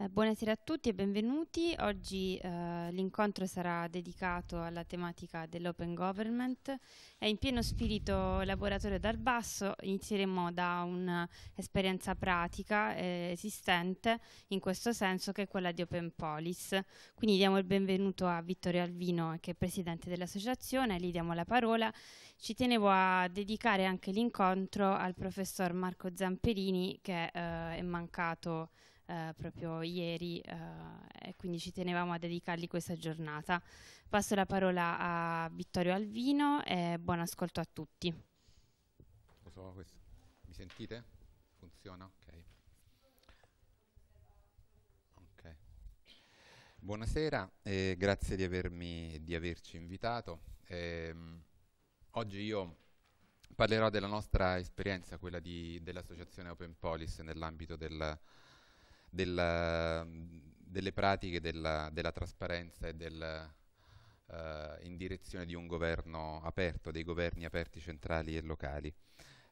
Eh, buonasera a tutti e benvenuti. Oggi eh, l'incontro sarà dedicato alla tematica dell'open government È in pieno spirito laboratorio dal basso inizieremo da un'esperienza pratica eh, esistente in questo senso che è quella di Open Police. Quindi diamo il benvenuto a Vittorio Alvino che è presidente dell'associazione, gli diamo la parola. Ci tenevo a dedicare anche l'incontro al professor Marco Zamperini che eh, è mancato eh, proprio ieri eh, e quindi ci tenevamo a dedicargli questa giornata. Passo la parola a Vittorio Alvino e buon ascolto a tutti. Mi sentite? Funziona? Ok. okay. Buonasera e grazie di, avermi, di averci invitato. Ehm, oggi io parlerò della nostra esperienza, quella dell'associazione Open Police nell'ambito del, della, delle pratiche della, della trasparenza e del, uh, in direzione di un governo aperto, dei governi aperti centrali e locali.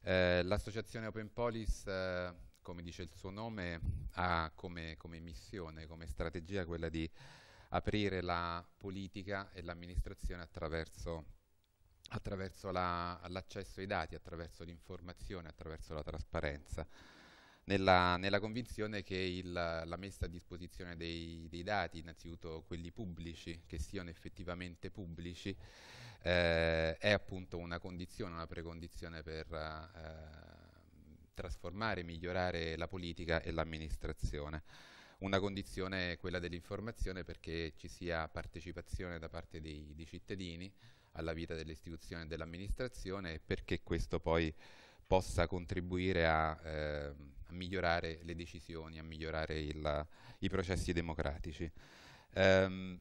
Uh, l'associazione Open Polis, uh, come dice il suo nome, ha come, come missione, come strategia quella di aprire la politica e l'amministrazione attraverso attraverso la, l'accesso ai dati, attraverso l'informazione, attraverso la trasparenza nella, nella convinzione che il, la messa a disposizione dei, dei, dati, innanzitutto quelli pubblici, che siano effettivamente pubblici, eh, è appunto una condizione, una precondizione per eh, trasformare, migliorare la politica e l'amministrazione una condizione è quella dell'informazione perché ci sia partecipazione da parte dei, dei cittadini alla vita delle istituzioni e dell'amministrazione e perché questo poi possa contribuire a eh, a migliorare le decisioni, a migliorare il, i processi democratici. Um,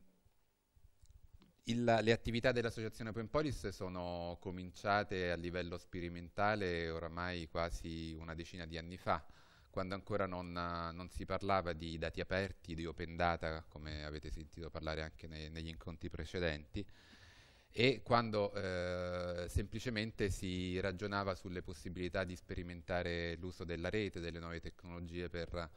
il, le attività dell'associazione Open Police sono cominciate a livello sperimentale oramai quasi una decina di anni fa, quando ancora non, non si parlava di dati aperti, di open data, come avete sentito parlare anche nei, negli incontri precedenti, e quando eh, semplicemente si ragionava sulle possibilità di sperimentare l'uso della rete, delle nuove tecnologie per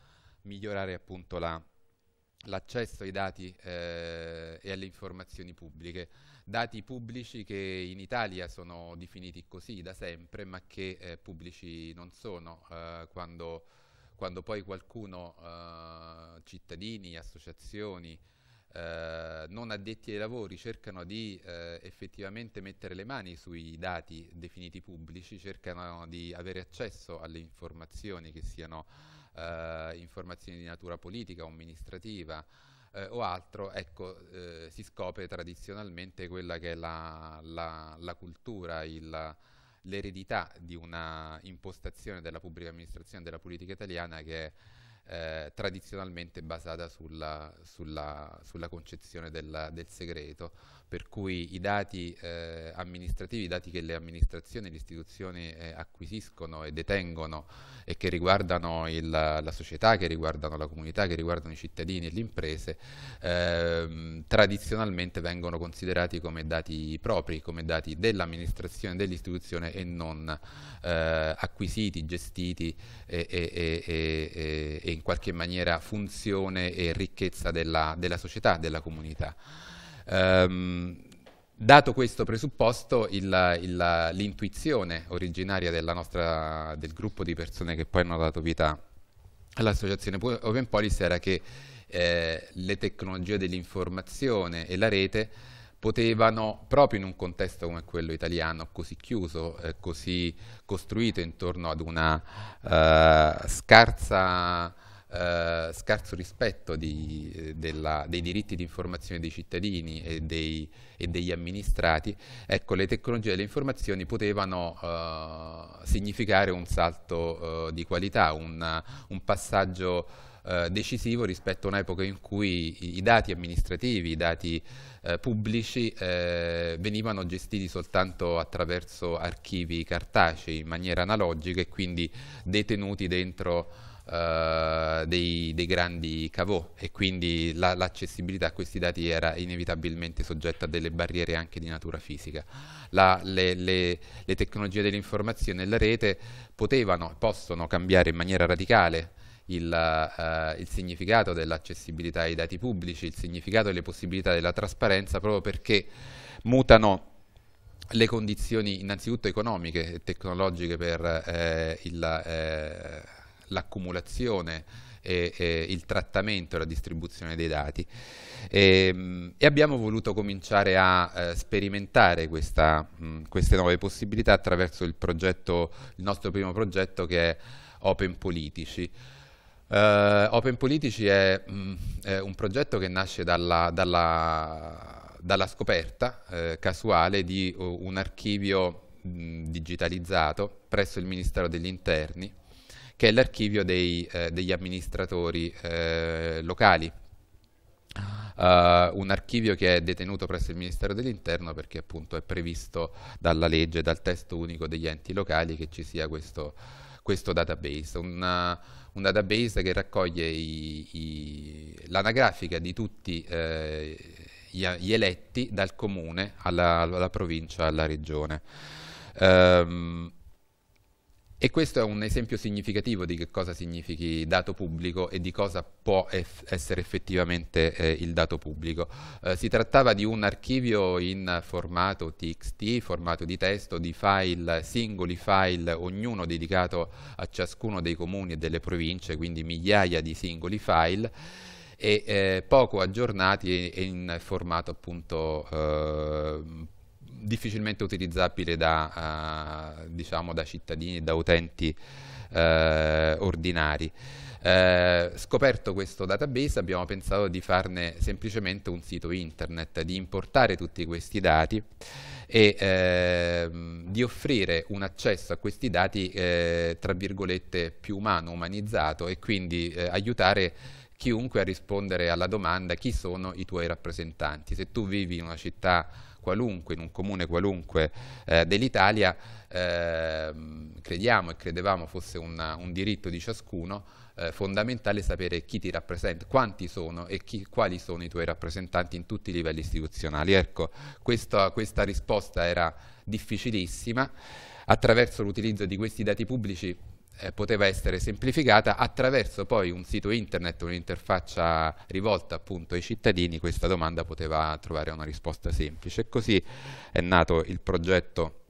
migliorare appunto l'accesso ai dati eh, e alle informazioni pubbliche. Dati pubblici che in Italia sono definiti così da sempre, ma che eh, pubblici non sono eh, quando, quando, poi qualcuno, eh, cittadini, associazioni, eh, non addetti ai lavori cercano di eh, effettivamente mettere le mani sui dati definiti pubblici, cercano di avere accesso alle informazioni che siano eh, informazioni di natura politica o amministrativa eh, o altro, ecco, eh, si scopre tradizionalmente quella che è la, la, la cultura, il l'eredità di una impostazione della pubblica amministrazione della politica italiana che è eh, tradizionalmente basata sulla, sulla, sulla concezione della, del segreto per cui i dati eh, amministrativi, i dati che le amministrazioni e le istituzioni eh, acquisiscono e detengono e che riguardano il, la società, che riguardano la comunità, che riguardano i cittadini e le imprese, eh, tradizionalmente vengono considerati come dati propri, come dati dell'amministrazione, dell'istituzione e non eh, acquisiti, gestiti e, e, e, e, in qualche maniera funzione e ricchezza della, della società, della comunità. Um, Dato questo presupposto, l'intuizione originaria nostra, del gruppo di persone che poi hanno dato vita all'associazione Open Policy era che eh, le tecnologie dell'informazione e la rete potevano, proprio in un contesto come quello italiano, così chiuso, eh, così costruito intorno ad una eh, scarsa eh, scarso rispetto di, eh, della, dei diritti di informazione dei cittadini e, dei, e, degli amministrati, ecco, le tecnologie delle informazioni potevano eh, significare un salto eh, di qualità, un, un passaggio eh, decisivo rispetto a un'epoca in cui i dati amministrativi, i dati eh, pubblici eh, venivano gestiti soltanto attraverso archivi cartacei in maniera analogica e quindi detenuti dentro eh, dei, dei, grandi cavò e quindi la, l'accessibilità a questi dati era inevitabilmente soggetta a delle barriere anche di natura fisica. La, le, le, le, tecnologie dell'informazione e la rete potevano e possono cambiare in maniera radicale il, eh, il, significato dell'accessibilità ai dati pubblici, il significato e le possibilità della trasparenza, proprio perché mutano le condizioni innanzitutto economiche e tecnologiche per eh, il, eh, l'accumulazione, e, e il trattamento e la distribuzione dei dati. E, ehm, e abbiamo voluto cominciare a eh, sperimentare questa, mh, queste nuove possibilità attraverso il, progetto, il nostro primo progetto che è Open Politici. Uh, Open Politici è, mh, è, un progetto che nasce dalla, dalla, dalla scoperta eh, casuale di uh, un archivio mh, digitalizzato presso il Ministero degli Interni che è l'archivio dei, eh, degli amministratori eh, locali. Uh, un archivio che è detenuto presso il Ministero dell'Interno perché appunto è previsto dalla legge, dal testo unico degli enti locali che ci sia questo, questo database, una, un database che raccoglie l'anagrafica di tutti eh, gli, gli, eletti dal comune alla, alla provincia, alla regione. Um, e questo è un esempio significativo di che cosa significhi dato pubblico e di cosa può eff essere effettivamente eh, il dato pubblico. Eh, si trattava di un archivio in formato TXT, formato di testo, di file, singoli file, ognuno dedicato a ciascuno dei comuni e delle province, quindi migliaia di singoli file e eh, poco aggiornati e in formato appunto eh, difficilmente utilizzabile da, uh, diciamo, da cittadini, da utenti eh, ordinari. Eh, scoperto questo database abbiamo pensato di farne semplicemente un sito internet, di importare tutti questi dati e eh, di offrire un accesso a questi dati eh, tra virgolette più umano, umanizzato e quindi eh, aiutare chiunque a rispondere alla domanda chi sono i tuoi rappresentanti. Se tu vivi in una città qualunque, in un comune qualunque eh, dell'Italia, eh, crediamo e credevamo fosse una, un diritto di ciascuno, eh, fondamentale sapere chi ti rappresenta, quanti sono e chi, quali sono i tuoi rappresentanti in tutti i livelli istituzionali. Ecco, questa, questa risposta era difficilissima. Attraverso l'utilizzo di questi dati pubblici eh, poteva essere semplificata attraverso poi un sito internet, un'interfaccia rivolta appunto ai cittadini, questa domanda poteva trovare una risposta semplice. E così è nato il progetto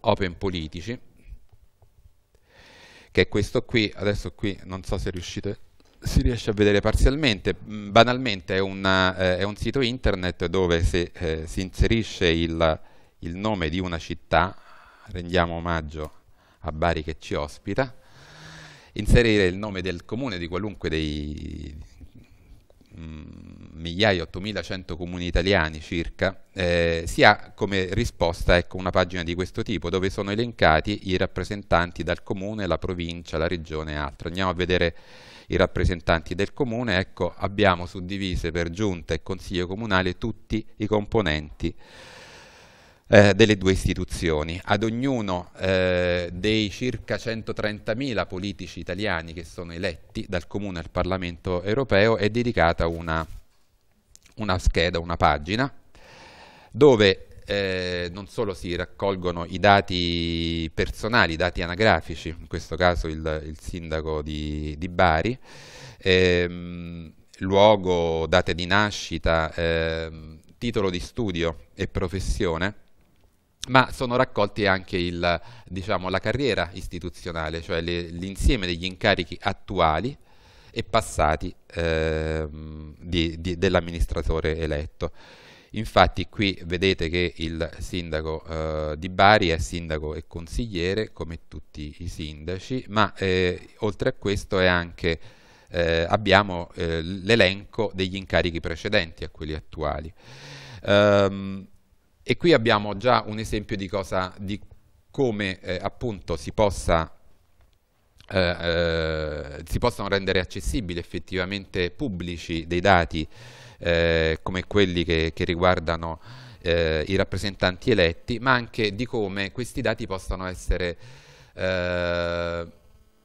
Open Politici, che è questo qui, adesso qui non so se riuscite si riesce a vedere parzialmente, mm, banalmente è, una, eh, è un sito internet dove se eh, si inserisce il, il nome di una città, rendiamo omaggio a a Bari che ci ospita, inserire il nome del comune di qualunque dei mm, migliaia, 8100 comuni italiani circa, eh, si ha come risposta ecco, una pagina di questo tipo dove sono elencati i rappresentanti dal comune, la provincia, la regione e altro. Andiamo a vedere i rappresentanti del comune, ecco, abbiamo suddivise per giunta e consiglio comunale tutti i componenti eh, delle due istituzioni. Ad ognuno eh, dei circa 130.000 politici italiani che sono eletti dal Comune al Parlamento europeo è dedicata una, una scheda, una pagina, dove eh, non solo si raccolgono i dati personali, i dati anagrafici, in questo caso il, il sindaco di, di Bari, ehm, luogo, date di nascita, ehm, titolo di studio e professione, ma sono raccolti anche il, diciamo, la carriera istituzionale, cioè l'insieme degli incarichi attuali e passati eh, dell'amministratore eletto. Infatti qui vedete che il sindaco eh, di Bari è sindaco e consigliere come tutti i sindaci, ma eh, oltre a questo anche, eh, abbiamo eh, l'elenco degli incarichi precedenti a quelli attuali. Um, e qui abbiamo già un esempio di, cosa, di come eh, appunto si, possa, eh, eh si, possano rendere accessibili effettivamente pubblici dei dati eh, come quelli che, che riguardano eh, i rappresentanti eletti, ma anche di come questi dati possano essere eh,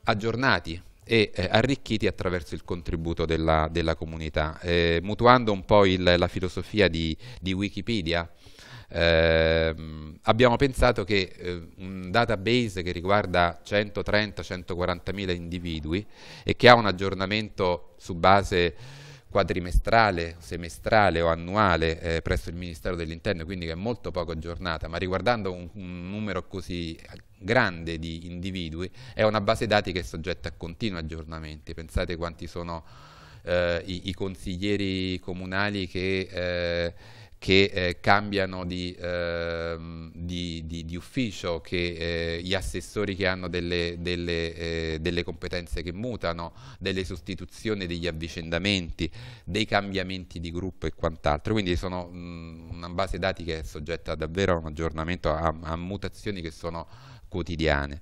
aggiornati e eh, arricchiti attraverso il contributo della, della comunità, eh, mutuando un po' il, la filosofia di, di Wikipedia, eh, abbiamo pensato che eh, un database che riguarda 130-140 mila individui e che ha un aggiornamento su base quadrimestrale, semestrale o annuale eh, presso il Ministero dell'Interno, quindi che è molto poco aggiornata, ma riguardando un, un, numero così grande di individui, è una base dati che è soggetta a continui aggiornamenti. Pensate quanti sono eh, i, i, consiglieri comunali che eh, che eh, cambiano di, eh, di, di, di, ufficio, che eh, gli assessori che hanno delle, delle, eh, delle, competenze che mutano, delle sostituzioni, degli avvicendamenti, dei cambiamenti di gruppo e quant'altro. Quindi sono mh, mm, una base dati che è soggetta davvero a un aggiornamento, a, a mutazioni che sono quotidiane.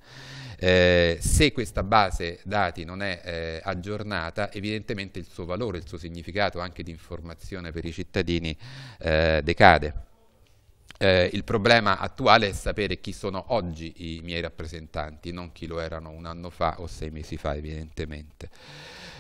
Eh, se questa base dati non è eh, aggiornata, evidentemente il suo valore, il suo significato anche di informazione per i cittadini eh, decade eh, il problema attuale è sapere chi sono oggi i miei rappresentanti, non chi lo erano un anno fa o sei mesi fa evidentemente.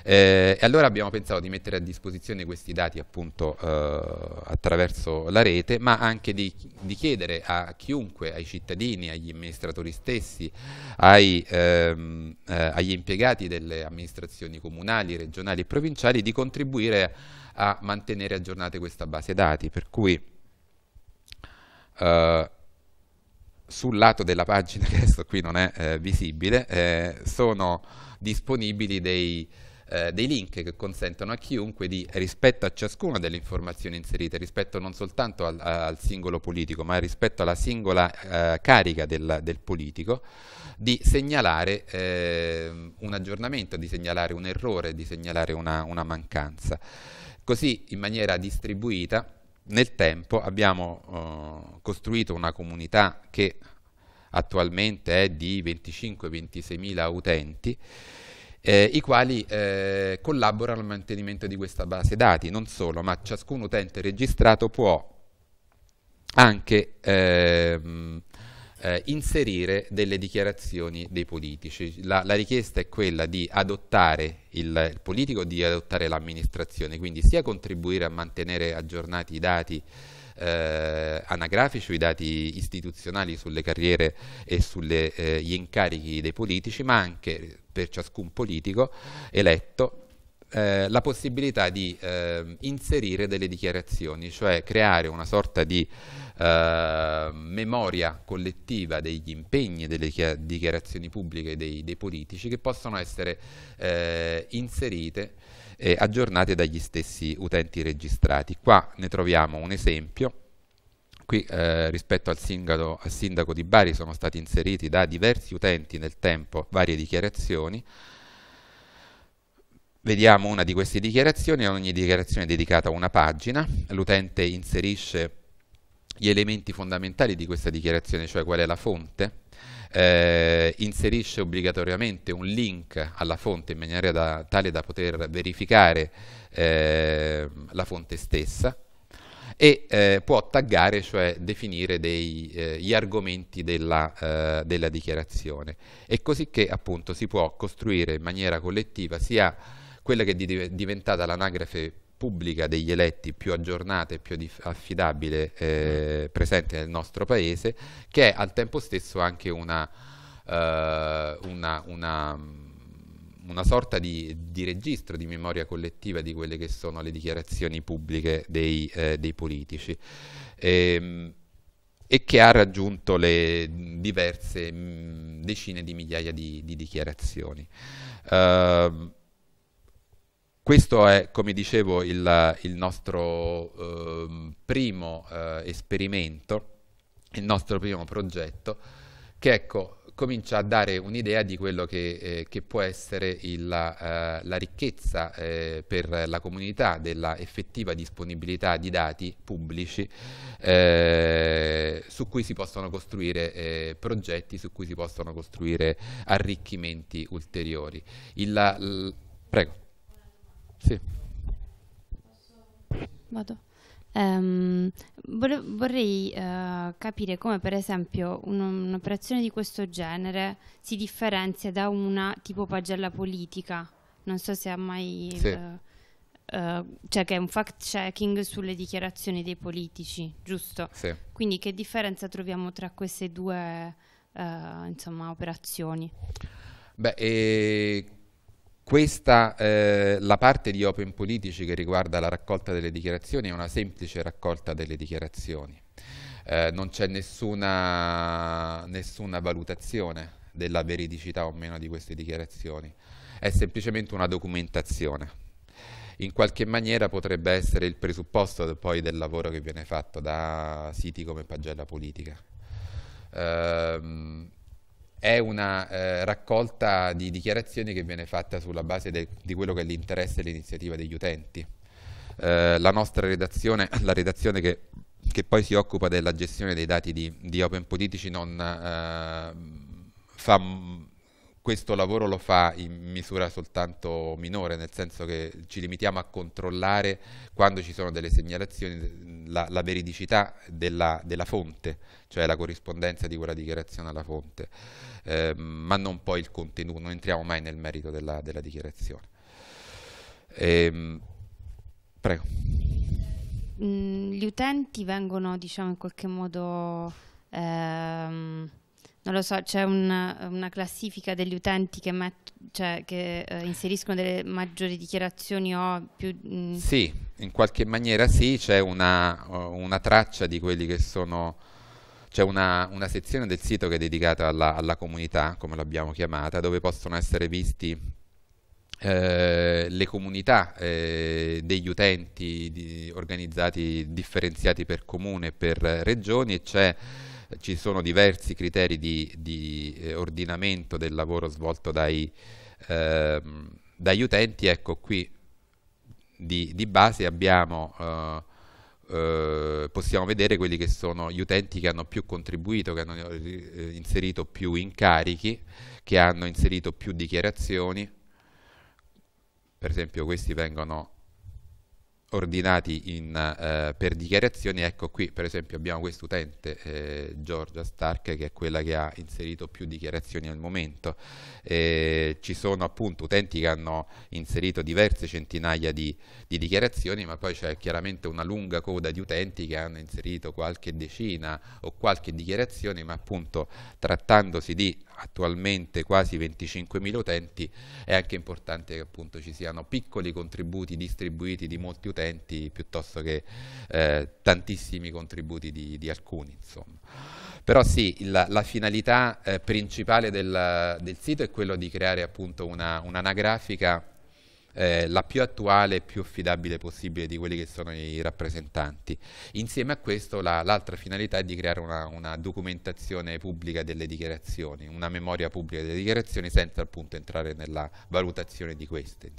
Eh, e allora abbiamo pensato di mettere a disposizione questi dati appunto eh, attraverso la rete, ma anche di, di, chiedere a chiunque, ai cittadini, agli amministratori stessi, ai, ehm, eh, agli impiegati delle amministrazioni comunali, regionali e provinciali di contribuire a mantenere aggiornate questa base dati, per cui eh, sul lato della pagina, che adesso qui non è eh, visibile, eh, sono disponibili dei, eh, dei, link che consentono a chiunque di, rispetto a ciascuna delle informazioni inserite, rispetto non soltanto al, al singolo politico, ma rispetto alla singola eh, carica del, del, politico, di segnalare eh, un aggiornamento, di segnalare un errore, di segnalare una, una mancanza. Così in maniera distribuita nel tempo abbiamo eh, costruito una comunità che attualmente è di 25-26 mila utenti, eh, i quali eh, collaborano al mantenimento di questa base dati. Non solo, ma ciascun utente registrato può anche ehm, eh, inserire delle dichiarazioni dei politici. La, la, richiesta è quella di adottare il, il politico, di adottare l'amministrazione, quindi sia contribuire a mantenere aggiornati i dati eh, anagrafici, i dati istituzionali sulle carriere e sugli eh, incarichi dei politici, ma anche per ciascun politico eletto eh, la possibilità di eh, inserire delle dichiarazioni, cioè creare una sorta di eh, memoria collettiva degli impegni e delle dichiarazioni pubbliche dei, dei politici che possono essere eh, inserite e aggiornate dagli stessi utenti registrati. Qua ne troviamo un esempio. Qui eh, rispetto al sindaco, al sindaco di Bari sono stati inseriti da diversi utenti nel tempo varie dichiarazioni Vediamo una di queste dichiarazioni, ad ogni dichiarazione è dedicata una pagina, l'utente inserisce gli elementi fondamentali di questa dichiarazione, cioè qual è la fonte, eh, inserisce obbligatoriamente un link alla fonte in maniera da, tale da poter verificare eh, la fonte stessa e eh, può taggare, cioè definire dei, eh, gli argomenti della, eh, della dichiarazione e così che appunto si può costruire in maniera collettiva sia quella che è diventata l'anagrafe pubblica degli eletti più aggiornata e più affidabile eh, mm. presente nel nostro paese, che è al tempo stesso anche una, eh, una, una, mm, una sorta di, di, registro di memoria collettiva di quelle che sono le dichiarazioni pubbliche dei, eh, dei politici. E, ehm, e che ha raggiunto le diverse mm, decine di migliaia di, di dichiarazioni. Uh, questo è, come dicevo, il, il nostro eh, primo eh, esperimento, il nostro primo progetto, che ecco, comincia a dare un'idea di quello che, eh, che può essere il, la, eh, la ricchezza eh, per la comunità della effettiva disponibilità di dati pubblici eh, su cui si possono costruire progetti, su cui si possono costruire arricchimenti ulteriori. Il, prego. Sì. Vado. Um, vorrei uh, capire come per esempio un'operazione di questo genere si differenzia da una tipo pagella politica. Non so se ha mai... Sì. Uh, uh, cioè che è un fact checking sulle dichiarazioni dei politici, giusto? Sì. Quindi che differenza troviamo tra queste due insomma, operazioni? Beh, e questa, eh, la parte di Open Politici che riguarda la raccolta delle dichiarazioni è una semplice raccolta delle dichiarazioni, eh, non c'è nessuna, nessuna valutazione della veridicità o meno di queste dichiarazioni, è semplicemente una documentazione in qualche maniera potrebbe essere il presupposto poi del lavoro che viene fatto da siti come Pagella Politica. Ehm, è una eh, raccolta di dichiarazioni che viene fatta sulla base de, di quello che è l'interesse e l'iniziativa degli utenti. Eh, la nostra redazione, la redazione che, che, poi si occupa della gestione dei dati di, di Open Politici non eh, fa questo lavoro lo fa in misura soltanto minore, nel senso che ci limitiamo a controllare quando ci sono delle segnalazioni la, la veridicità della, della, fonte, cioè la corrispondenza di quella dichiarazione alla fonte, eh, ma non poi il contenuto, non entriamo mai nel merito della, della dichiarazione. Ehm, prego. Mm, gli utenti vengono, diciamo, in qualche modo... Ehm non lo so, c'è una, una, classifica degli utenti che, met, cioè, che eh, inseriscono delle maggiori dichiarazioni o più... Mh. Mm, sì, in qualche maniera sì, c'è una, eh, una, traccia di quelli che sono... C'è una, una, sezione del sito che è dedicata alla, alla comunità, come l'abbiamo chiamata, dove possono essere visti eh, le comunità eh, degli utenti di, organizzati, differenziati per comune e per regioni e c'è ci sono diversi criteri di, di eh, ordinamento del lavoro svolto dai, ehm, dagli utenti, ecco qui di, di base abbiamo, eh, eh, possiamo vedere quelli che sono gli utenti che hanno più contribuito, che hanno eh, inserito più incarichi, che hanno inserito più dichiarazioni, per esempio questi vengono ordinati in, eh, per dichiarazioni, ecco qui per esempio abbiamo quest'utente eh, Giorgia Stark che è quella che ha inserito più dichiarazioni al momento, eh, ci sono appunto utenti che hanno inserito diverse centinaia di, di dichiarazioni ma poi c'è chiaramente una lunga coda di utenti che hanno inserito qualche decina o qualche dichiarazione ma appunto trattandosi di attualmente quasi 25.000 utenti, è anche importante che appunto ci siano piccoli contributi distribuiti di molti utenti piuttosto che eh, tantissimi contributi di, di alcuni. Insomma. Però sì, la, la finalità eh, principale del, del, sito è quello di creare appunto un'anagrafica una eh, la più attuale e più affidabile possibile di quelli che sono i rappresentanti. Insieme a questo l'altra la, finalità è di creare una, una, documentazione pubblica delle dichiarazioni, una memoria pubblica delle dichiarazioni senza appunto entrare nella valutazione di queste.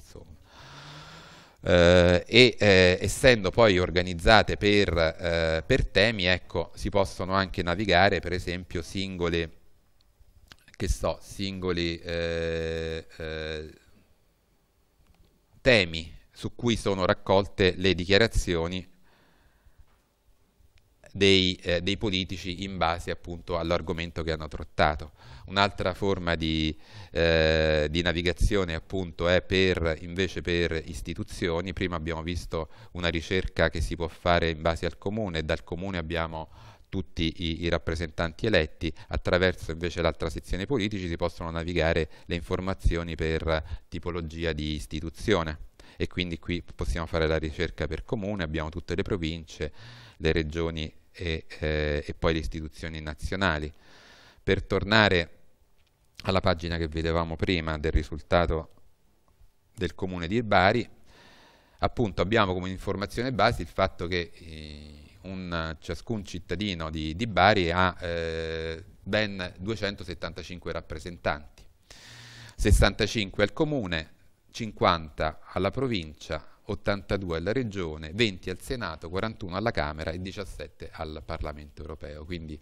Eh, e eh, essendo poi organizzate per, eh, per temi, ecco, si possono anche navigare per esempio singole, che so, singoli eh, eh, temi su cui sono raccolte le dichiarazioni dei, eh, dei politici in base appunto all'argomento che hanno trattato. Un'altra forma di, eh, di, navigazione appunto è per, invece per istituzioni, prima abbiamo visto una ricerca che si può fare in base al comune, dal comune abbiamo tutti i, i, rappresentanti eletti, attraverso invece l'altra sezione politici si possono navigare le informazioni per tipologia di istituzione e quindi qui possiamo fare la ricerca per comune, abbiamo tutte le province, le regioni e, eh, e poi le istituzioni nazionali. Per tornare alla pagina che vedevamo prima del risultato del comune di Bari, appunto abbiamo come informazione base il fatto che eh, un, ciascun cittadino di, di Bari ha eh, ben 275 rappresentanti, 65 al comune, 50 alla provincia, 82 alla Regione, 20 al Senato, 41 alla Camera e 17 al Parlamento europeo. Quindi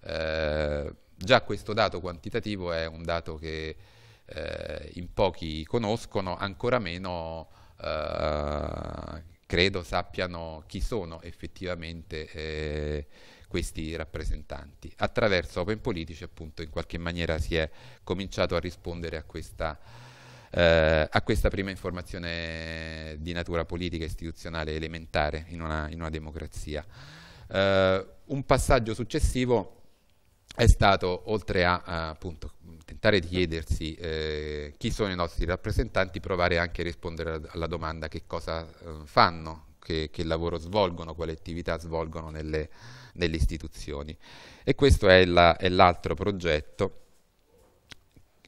eh, già questo dato quantitativo è un dato che eh, in pochi conoscono, ancora meno eh, credo sappiano chi sono effettivamente eh, questi rappresentanti. Attraverso Open Politici appunto in qualche maniera si è cominciato a rispondere a questa, eh, a questa prima informazione di natura politica istituzionale elementare in una, in una democrazia. Eh, un passaggio successivo è stato, oltre a appunto, evitare di chiedersi eh, chi sono i nostri rappresentanti, provare anche a rispondere alla domanda che cosa eh, fanno, che, che, lavoro svolgono, quale attività svolgono nelle, nelle istituzioni. E questo è, l'altro la, progetto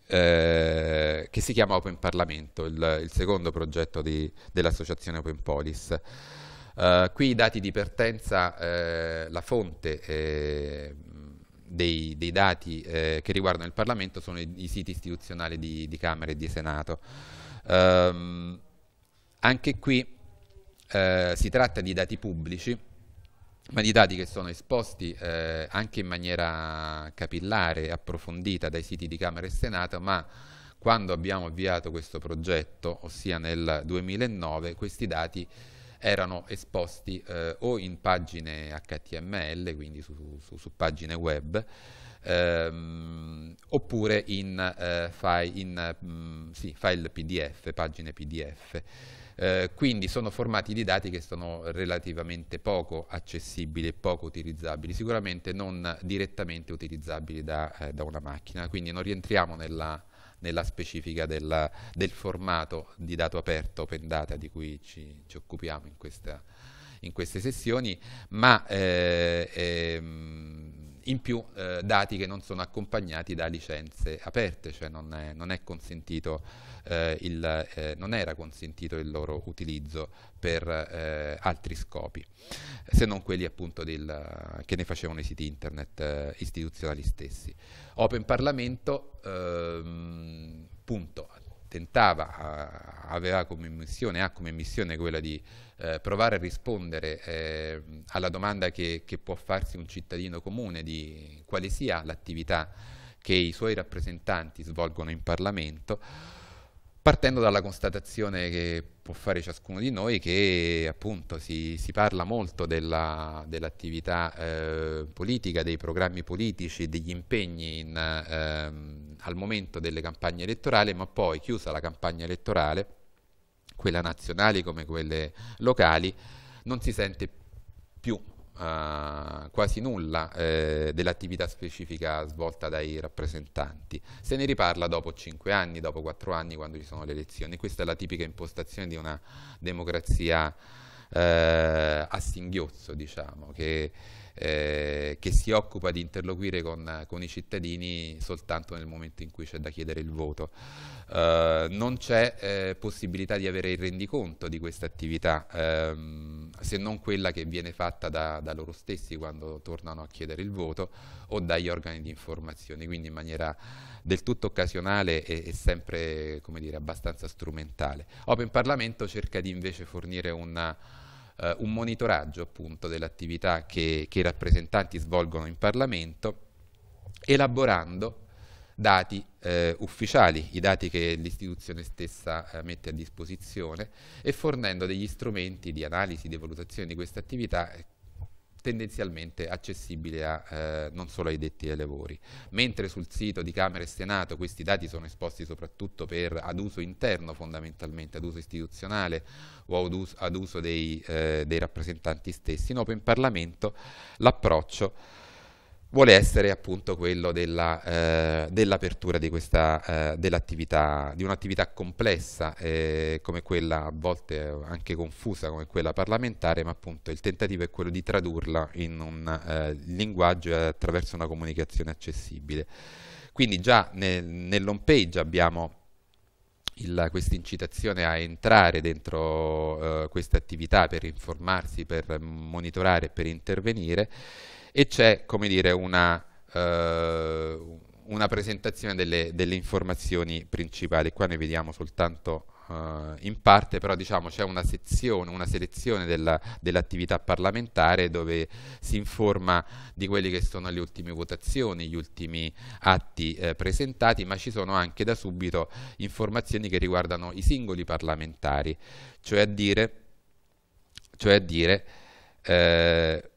eh, che si chiama Open Parlamento, il, il secondo progetto dell'associazione Open Polis. Uh, qui i dati di partenza, eh, la fonte eh, dei, dei dati eh, che riguardano il Parlamento sono i, i siti istituzionali di, di, Camera e di Senato. Um, anche qui eh, si tratta di dati pubblici, ma di dati che sono esposti eh, anche in maniera capillare e approfondita dai siti di Camera e Senato, ma quando abbiamo avviato questo progetto, ossia nel 2009, questi dati erano esposti eh, o in pagine HTML, quindi su, su, su pagine web, ehm, oppure in, eh, file, in mh, mm, sì, file, PDF, pagine PDF. Eh, quindi sono formati di dati che sono relativamente poco accessibili e poco utilizzabili, sicuramente non direttamente utilizzabili da, eh, da una macchina, quindi non rientriamo nella nella specifica della, del formato di dato aperto open data di cui ci, ci occupiamo in, questa, in, queste sessioni, ma eh, ehm, in più eh, dati che non sono accompagnati da licenze aperte, cioè non è, non è consentito eh, il, eh, non era consentito il loro utilizzo per eh, altri scopi, se non quelli appunto del, che ne facevano i siti internet eh, istituzionali stessi. Open Parlamento, ehm, punto, tentava, aveva come missione, ha come missione quella di eh, provare a rispondere eh, alla domanda che, che, può farsi un cittadino comune di quale sia l'attività che i suoi rappresentanti svolgono in Parlamento, partendo dalla constatazione che può fare ciascuno di noi che appunto si, si parla molto dell'attività dell eh, politica, dei programmi politici, degli impegni in, ehm, al momento delle campagne elettorali, ma poi chiusa la campagna elettorale, quella nazionale come quelle locali, non si sente più uh, quasi nulla eh, dell'attività specifica svolta dai rappresentanti. Se ne riparla dopo cinque anni, dopo quattro anni, quando ci sono le elezioni. Questa è la tipica impostazione di una democrazia eh, a singhiozzo, diciamo, che eh, che si occupa di interloquire con, con, i cittadini soltanto nel momento in cui c'è da chiedere il voto. Eh, non c'è eh, possibilità di avere il rendiconto di questa attività, ehm, se non quella che viene fatta da, da, loro stessi quando tornano a chiedere il voto o dagli organi di informazione, quindi in maniera del tutto occasionale e, e sempre dire, abbastanza strumentale. Open Parlamento cerca di invece fornire una eh, un monitoraggio appunto dell'attività che, che i rappresentanti svolgono in Parlamento, elaborando dati eh, ufficiali, i dati che l'istituzione stessa eh, mette a disposizione e fornendo degli strumenti di analisi, di valutazione di questa attività tendenzialmente accessibile a, eh, non solo ai detti ai lavori. Mentre sul sito di Camera e Senato questi dati sono esposti soprattutto per, ad uso interno fondamentalmente, ad uso istituzionale o ad uso, ad uso dei, eh, dei rappresentanti stessi, in Open Parlamento l'approccio vuole essere appunto quello della, eh, dell'apertura di, questa, eh, dell'attività, di un'attività complessa eh, come quella, a volte anche confusa come quella parlamentare, ma appunto il tentativo è quello di tradurla in un eh, linguaggio attraverso una comunicazione accessibile. Quindi già nel, nell'home page abbiamo questa incitazione a entrare dentro eh, questa attività per informarsi, per monitorare, per intervenire e c'è, come dire, una, eh, una presentazione delle, delle, informazioni principali. Qua ne vediamo soltanto eh, in parte, però diciamo c'è una sezione, una selezione dell'attività dell parlamentare dove si informa di quelle che sono le ultime votazioni, gli ultimi atti eh, presentati, ma ci sono anche da subito informazioni che riguardano i singoli parlamentari, cioè a dire, cioè a dire eh,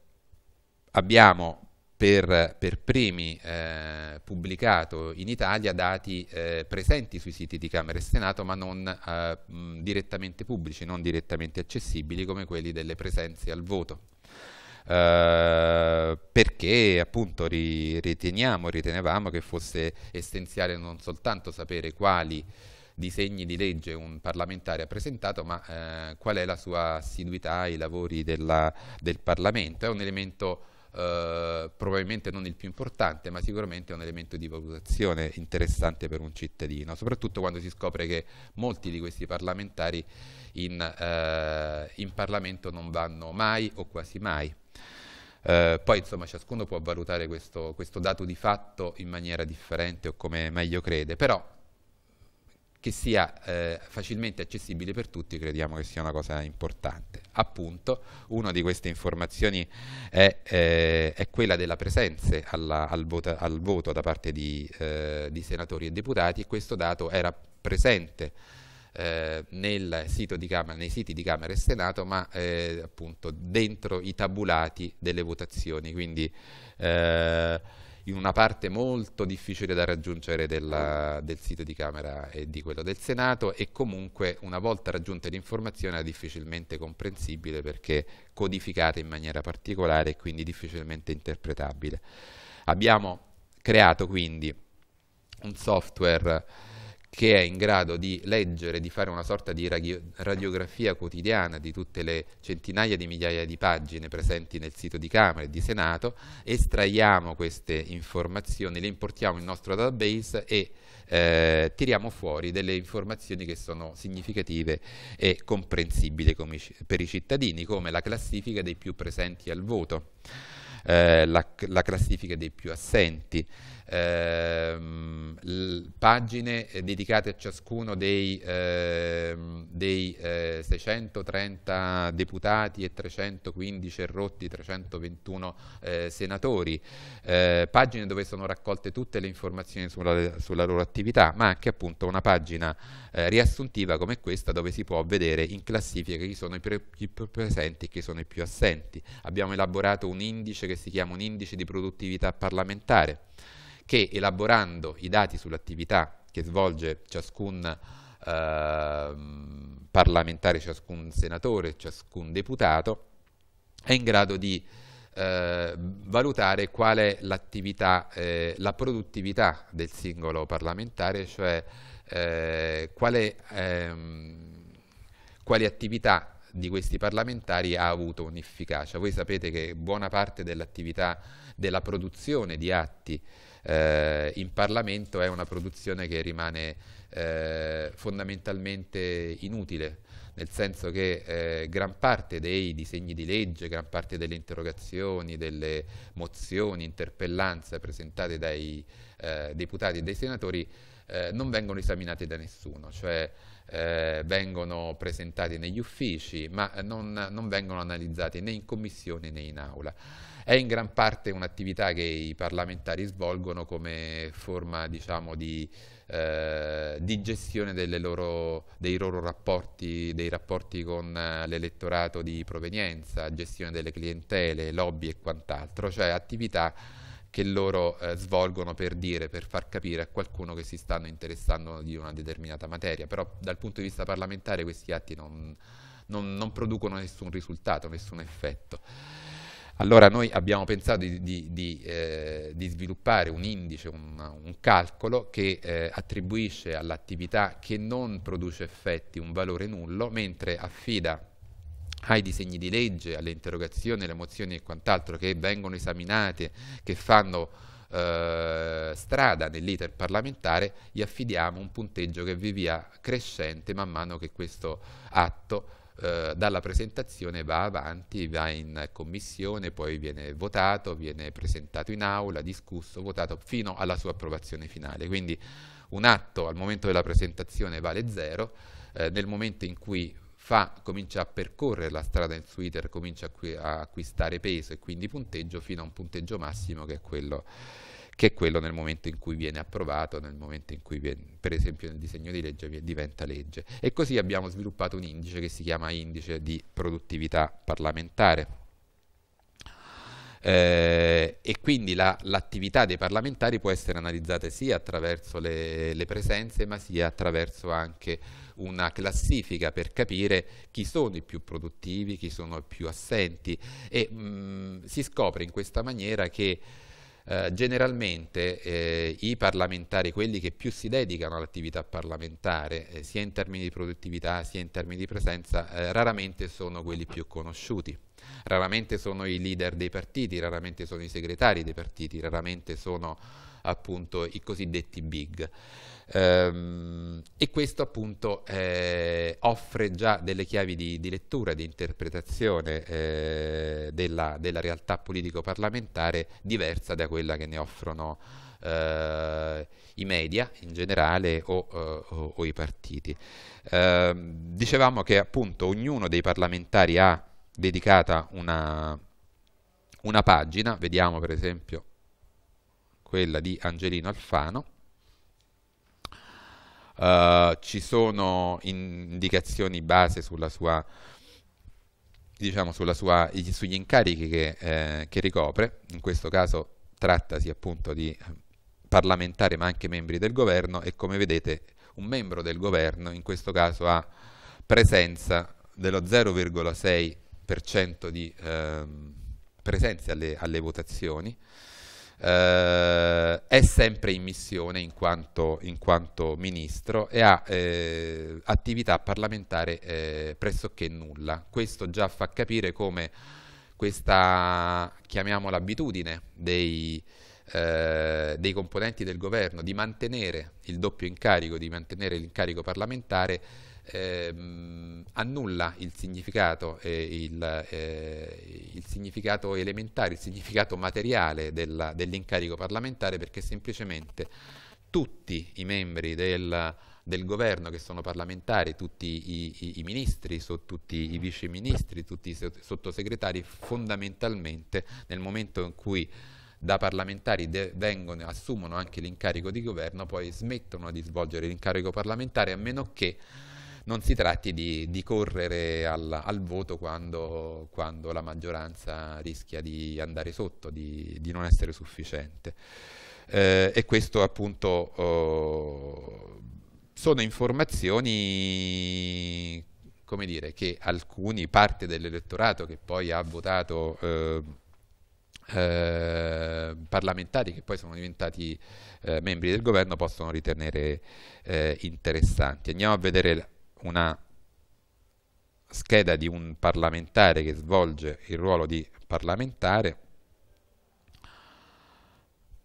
abbiamo per, per primi eh, pubblicato in Italia dati eh, presenti sui siti di Camera e Senato ma non eh, mh, direttamente pubblici, non direttamente accessibili come quelli delle presenze al voto. Uh, perché appunto ri riteniamo, ritenevamo che fosse essenziale non soltanto sapere quali disegni di legge un parlamentare ha presentato, ma eh, qual è la sua assiduità ai lavori della, del Parlamento. È un elemento eh, probabilmente non il più importante, ma sicuramente è un elemento di valutazione interessante per un cittadino, soprattutto quando si scopre che molti di questi parlamentari in, eh, in Parlamento non vanno mai o quasi mai. Eh, poi insomma ciascuno può valutare questo, questo dato di fatto in maniera differente o come meglio crede, però che sia eh, facilmente accessibile per tutti crediamo che sia una cosa importante. Appunto, una di queste informazioni è, eh, è quella della presenza alla, al, vota, al, voto da parte di, eh, di, senatori e deputati e questo dato era presente eh, Camera, nei siti di Camera e Senato, ma eh, appunto dentro i tabulati delle votazioni. Quindi, eh, in una parte molto difficile da raggiungere della, del sito di Camera e di quello del Senato e comunque una volta raggiunta l'informazione è difficilmente comprensibile perché codificata in maniera particolare e quindi difficilmente interpretabile. Abbiamo creato quindi un software che è in grado di leggere, di fare una sorta di radiografia quotidiana di tutte le centinaia di migliaia di pagine presenti nel sito di Camera e di Senato, estraiamo queste informazioni, le importiamo in nostro database e eh, tiriamo fuori delle informazioni che sono significative e comprensibili per i cittadini, come la classifica dei più presenti al voto, eh, la, la classifica dei più assenti, Ehm, pagine eh, dedicate a ciascuno dei, ehm, dei eh, 630 deputati e 315 errotti, 321 eh, senatori, eh, pagine dove sono raccolte tutte le informazioni sulla, sulla loro attività, ma anche appunto una pagina eh, riassuntiva come questa dove si può vedere in classifica chi sono i più presenti e chi sono i più assenti. Abbiamo elaborato un indice che si chiama un indice di produttività parlamentare, che elaborando i dati sull'attività che svolge ciascun eh, parlamentare, ciascun senatore, ciascun deputato, è in grado di eh, valutare qual è l'attività, eh, la produttività del singolo parlamentare, cioè eh, quale, ehm, quali attività di questi parlamentari ha avuto un'efficacia. Voi sapete che buona parte dell'attività della produzione di atti eh, in Parlamento è una produzione che rimane eh, fondamentalmente inutile, nel senso che eh, gran parte dei disegni di legge, gran parte delle interrogazioni, delle mozioni, interpellanze presentate dai eh, deputati e dai senatori eh, non vengono esaminate da nessuno, cioè eh, vengono presentate negli uffici, ma non, non vengono analizzate né in commissione né in aula. È in gran parte un'attività che i parlamentari svolgono come forma diciamo, di, eh, di, gestione loro, dei loro rapporti, dei rapporti con eh, l'elettorato di provenienza, gestione delle clientele, lobby e quant'altro, cioè attività che loro eh, svolgono per dire, per far capire a qualcuno che si stanno interessando di una determinata materia, però dal punto di vista parlamentare questi atti non, non, non producono nessun risultato, nessun effetto. Allora noi abbiamo pensato di, di, di, eh, di sviluppare un indice, un, un calcolo che eh, attribuisce all'attività che non produce effetti un valore nullo, mentre affida ai disegni di legge, alle interrogazioni, alle mozioni e quant'altro che vengono esaminate, che fanno eh, strada nell'iter parlamentare, gli affidiamo un punteggio che vi via crescente man mano che questo atto eh, dalla presentazione va avanti, va in commissione, poi viene votato, viene presentato in aula, discusso, votato fino alla sua approvazione finale. Quindi un atto al momento della presentazione vale zero, eh, nel momento in cui fa, comincia a percorrere la strada in Twitter, comincia a, a acquistare peso e quindi punteggio fino a un punteggio massimo che è quello che è quello nel momento in cui viene approvato, nel momento in cui, viene, per esempio nel disegno di legge, diventa legge. E così abbiamo sviluppato un indice che si chiama indice di produttività parlamentare. Eh, e quindi l'attività la, dei parlamentari può essere analizzata sia attraverso le, le, presenze ma sia attraverso anche una classifica per capire chi sono i più produttivi, chi sono i più assenti e mh, mm, si scopre in questa maniera che eh, generalmente eh, i parlamentari, quelli che più si dedicano all'attività parlamentare, eh, sia in termini di produttività sia in termini di presenza, eh, raramente sono quelli più conosciuti. Raramente sono i leader dei partiti, raramente sono i segretari dei partiti, raramente sono appunto i cosiddetti big. Ehm, e questo appunto eh, offre già delle chiavi di, di lettura, di interpretazione eh, della, della, realtà politico-parlamentare diversa da quella che ne offrono eh, i media in generale o, eh, o, o i partiti. Ehm, dicevamo che appunto ognuno dei parlamentari ha dedicata una, una pagina, vediamo per esempio quella di Angelino Alfano, Uh, ci sono indicazioni base sulla sua, diciamo, sulla sua, sugli incarichi che, eh, che ricopre, in questo caso trattasi appunto di parlamentari ma anche membri del governo e come vedete un membro del governo in questo caso ha presenza dello 0,6% di eh, presenze alle, alle votazioni eh, è sempre in missione in quanto, in quanto ministro e ha eh, attività parlamentare eh, pressoché nulla. Questo già fa capire come questa, chiamiamola abitudine, dei, eh, dei componenti del governo di mantenere il doppio incarico, di mantenere l'incarico parlamentare, ehm, annulla il significato, eh, il, eh, il significato, elementare, il significato materiale dell'incarico parlamentare perché semplicemente tutti i membri del, del governo che sono parlamentari, tutti i, i, i ministri, so, tutti i vice ministri, tutti i sottosegretari, fondamentalmente nel momento in cui da parlamentari vengono, assumono anche l'incarico di governo, poi smettono di svolgere l'incarico parlamentare a meno che non si tratti di, di correre al, al voto quando, quando, la maggioranza rischia di andare sotto, di, di non essere sufficiente. Eh, e questo appunto oh, sono informazioni come dire, che alcuni parte dell'elettorato che poi ha votato eh, eh, parlamentari che poi sono diventati eh, membri del governo possono ritenere eh, interessanti. Andiamo a vedere una scheda di un parlamentare che svolge il ruolo di parlamentare,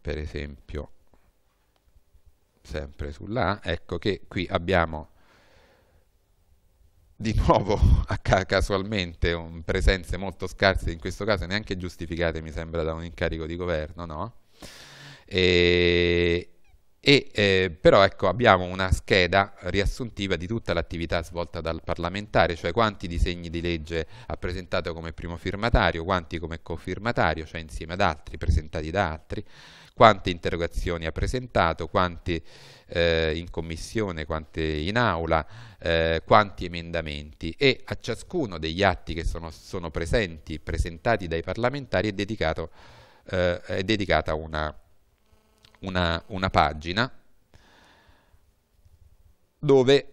per esempio sempre sulla ecco che qui abbiamo di nuovo casualmente un, presenze molto scarse, in questo caso neanche giustificate mi sembra da un incarico di governo, no? E, e, eh, però ecco, abbiamo una scheda riassuntiva di tutta l'attività svolta dal parlamentare, cioè quanti disegni di legge ha presentato come primo firmatario, quanti come cofirmatario, cioè insieme ad altri, presentati da altri, quante interrogazioni ha presentato, quanti eh, in commissione, quante in aula, eh, quanti emendamenti e a ciascuno degli atti che sono, sono presenti, presentati dai parlamentari è, dedicato, eh, è dedicata una una, una pagina dove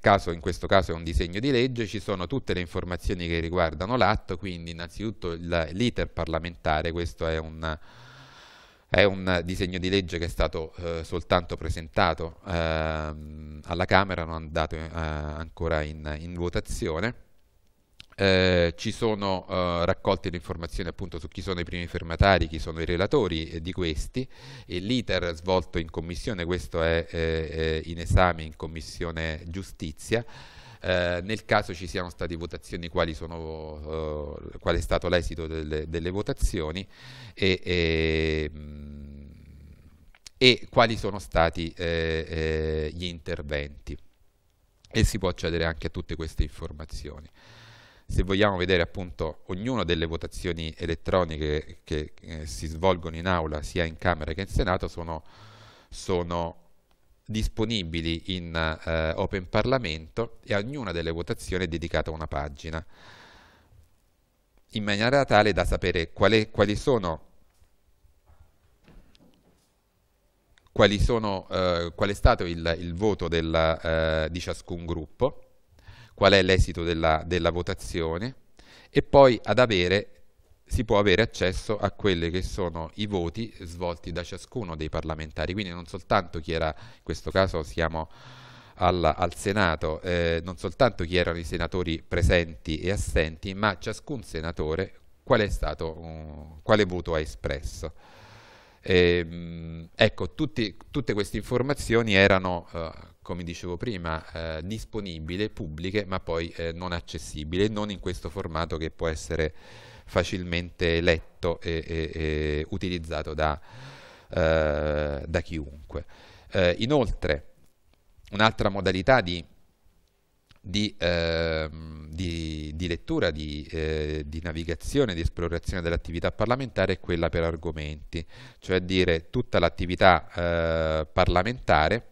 Caso, in questo caso è un disegno di legge, ci sono tutte le informazioni che riguardano l'atto, quindi innanzitutto l'iter parlamentare, questo è un, è un, disegno di legge che è stato eh, soltanto presentato eh, alla Camera, non è andato eh, ancora in, in votazione eh, ci sono eh, raccolte le informazioni appunto su chi sono i primi firmatari, chi sono i relatori eh, di questi l'iter svolto in commissione, questo è, è in esame in commissione giustizia. Eh, nel caso ci siano state votazioni, sono, eh, qual è stato l'esito delle, delle, votazioni e, e, mm, e, quali sono stati eh, gli interventi e si può accedere anche a tutte queste informazioni se vogliamo vedere appunto ognuna delle votazioni elettroniche che eh, si svolgono in aula sia in Camera che in Senato sono, sono disponibili in eh, Open Parlamento e ognuna delle votazioni è dedicata a una pagina in maniera tale da sapere quali, quali sono quali sono, eh, qual è stato il, il voto della, eh, di ciascun gruppo qual è l'esito della, della votazione e poi ad avere si può avere accesso a quelli che sono i voti svolti da ciascuno dei parlamentari, quindi non soltanto chi era, in questo caso siamo alla, al Senato, eh, non soltanto chi erano i senatori presenti e assenti, ma ciascun senatore qual stato, um, quale voto ha espresso. E, ehm, ecco, tutti, tutte queste informazioni erano... Uh, come dicevo prima, eh, disponibile, pubbliche, ma poi eh, non accessibile, non in questo formato che può essere facilmente letto e, e, e utilizzato da, eh, da chiunque. Eh, inoltre, un'altra modalità di, di, ehm, di, di lettura, eh, di, navigazione, di esplorazione dell'attività parlamentare è quella per argomenti, cioè dire tutta l'attività eh, parlamentare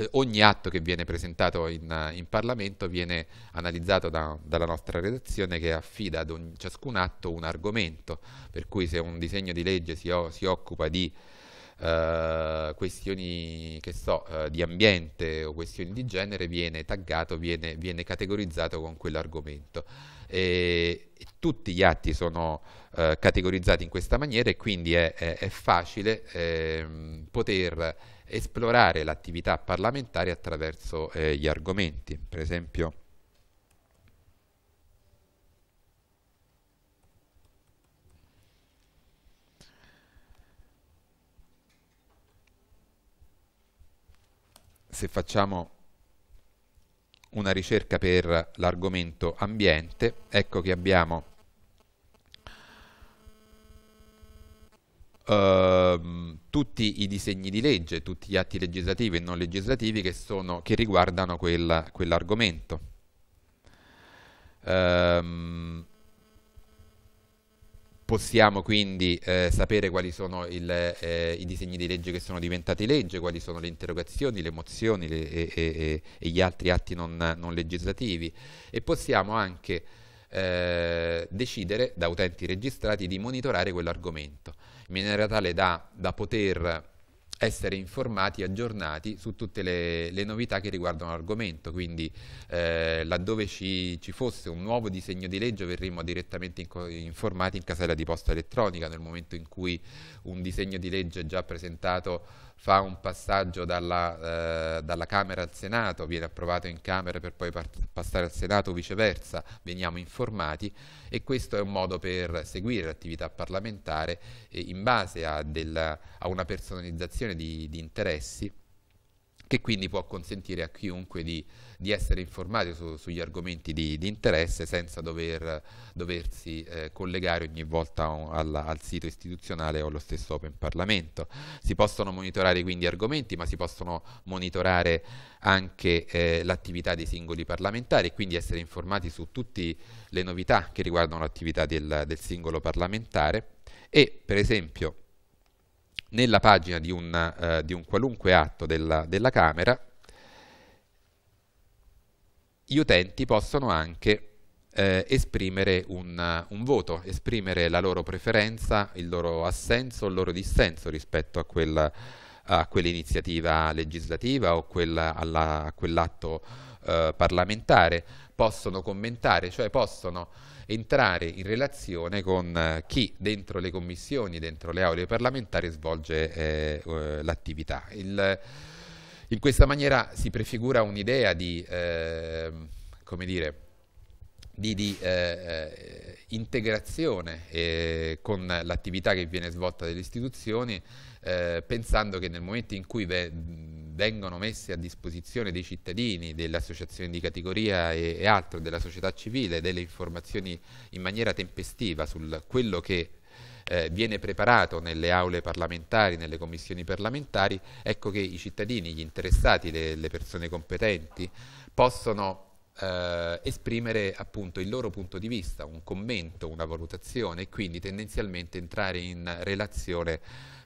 eh, ogni atto che viene presentato in, in Parlamento viene analizzato da, dalla nostra redazione che affida ad ogni, ciascun atto un argomento, per cui se un disegno di legge si, o, si occupa di Uh, questioni so, uh, di ambiente o questioni di genere viene taggato, viene, viene categorizzato con quell'argomento. E, e tutti gli atti sono uh, categorizzati in questa maniera e quindi è, è, è facile eh, poter esplorare l'attività parlamentare attraverso eh, gli argomenti, per esempio se facciamo una ricerca per l'argomento ambiente, ecco che abbiamo ehm, tutti i disegni di legge, tutti gli atti legislativi e non legislativi che, sono, che riguardano quell'argomento. Quell ehm, possiamo quindi eh, sapere quali sono il, eh, i disegni di legge che sono diventati legge, quali sono le interrogazioni, le mozioni le, e, e, e, gli altri atti non, non legislativi e possiamo anche eh, decidere da utenti registrati di monitorare quell'argomento in maniera tale da, da poter essere informati, aggiornati su tutte le, le novità che riguardano l'argomento, quindi eh, laddove ci, ci, fosse un nuovo disegno di legge verremmo direttamente in informati in casella di posta elettronica, nel momento in cui un disegno di legge è già presentato fa un passaggio dalla, eh, dalla, Camera al Senato, viene approvato in Camera per poi passare al Senato o viceversa, veniamo informati e questo è un modo per seguire l'attività parlamentare eh, in base a, della, a, una personalizzazione di, di interessi che quindi può consentire a chiunque di, di essere informato su, sugli argomenti di, di, interesse senza dover, doversi eh, collegare ogni volta alla, al sito istituzionale o allo stesso Open Parlamento. Si possono monitorare quindi argomenti, ma si possono monitorare anche eh, l'attività dei singoli parlamentari e quindi essere informati su tutte le novità che riguardano l'attività del, del singolo parlamentare e per esempio nella pagina di un, eh, di un qualunque atto della, della Camera gli utenti possono anche eh, esprimere un, eh, un, voto, esprimere la loro preferenza, il loro assenso, il loro dissenso rispetto a, quel, a quell'iniziativa legislativa o quella, alla, a quell'atto eh, parlamentare, possono commentare, cioè possono entrare in relazione con eh, chi dentro le commissioni, dentro le aule parlamentari svolge eh, eh l'attività. in questa maniera si prefigura un'idea di, eh, di, di eh, eh, integrazione eh, con l'attività che viene svolta dalle istituzioni, eh, pensando che nel momento in cui vengono messe a disposizione dei cittadini, delle associazioni di categoria e, e altro, della società civile, delle informazioni in maniera tempestiva su quello che eh, viene preparato nelle aule parlamentari, nelle commissioni parlamentari, ecco che i cittadini, gli interessati, le, le persone competenti possono eh, esprimere appunto il loro punto di vista, un commento, una valutazione e quindi tendenzialmente entrare in relazione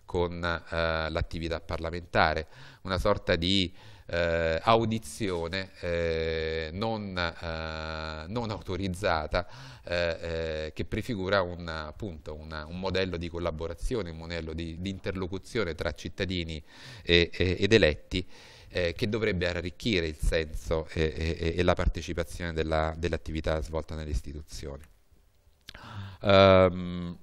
con eh, l'attività parlamentare una sorta di eh, audizione eh, non, eh, non, autorizzata eh, eh, che prefigura un, appunto, una, un, modello di collaborazione, un modello di, di interlocuzione tra cittadini e, e, ed eletti eh, che dovrebbe arricchire il senso e, e la partecipazione dell'attività dell svolta nell'istituzione. Um,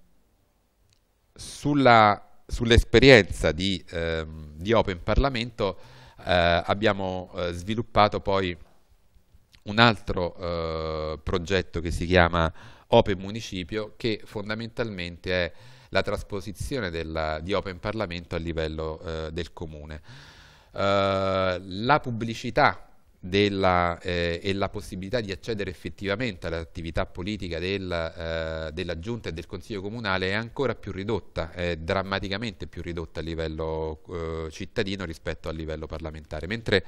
sulla sull'esperienza di, ehm, di, Open Parlamento eh, abbiamo eh, sviluppato poi un altro eh, progetto che si chiama Open Municipio che fondamentalmente è la trasposizione della, di Open Parlamento a livello eh, del comune. Eh, la pubblicità della, eh, e la possibilità di accedere effettivamente all'attività politica del, eh, della giunta e del consiglio comunale è ancora più ridotta, è drammaticamente più ridotta a livello eh, cittadino rispetto a livello parlamentare, mentre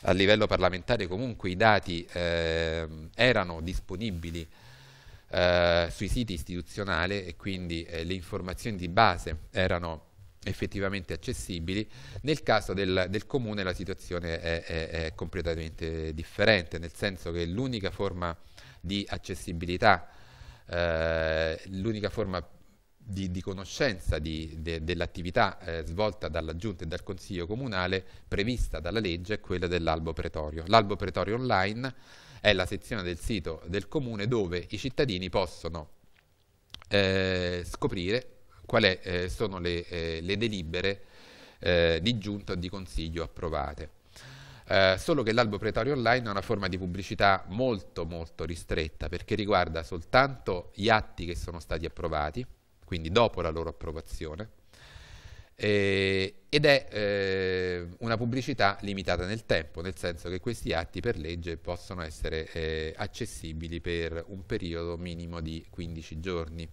a livello parlamentare comunque i dati eh, erano disponibili eh, sui siti istituzionali e quindi eh, le informazioni di base erano effettivamente accessibili. Nel caso del, del comune la situazione è, è, è, completamente differente, nel senso che l'unica forma di accessibilità, eh, l'unica forma di, di conoscenza de, dell'attività eh, svolta dalla Giunta e dal Consiglio Comunale prevista dalla legge è quella dell'albo pretorio. L'albo pretorio online è la sezione del sito del comune dove i cittadini possono eh, scoprire quali eh, sono le, eh, le delibere eh, di giunta o di consiglio approvate. Eh, solo che l'albo pretorio online è una forma di pubblicità molto molto ristretta perché riguarda soltanto gli atti che sono stati approvati, quindi dopo la loro approvazione, ed è eh, una pubblicità limitata nel tempo, nel senso che questi atti per legge possono essere eh, accessibili per un periodo minimo di 15 giorni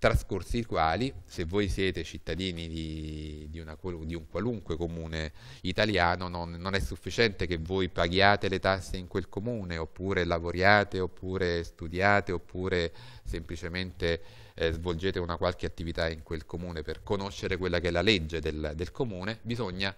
trascorsi i quali, se voi siete cittadini di, di, una, di un qualunque comune italiano, non, non, è sufficiente che voi paghiate le tasse in quel comune, oppure lavoriate, oppure studiate, oppure semplicemente eh, svolgete una qualche attività in quel comune. Per conoscere quella che è la legge del, del comune, bisogna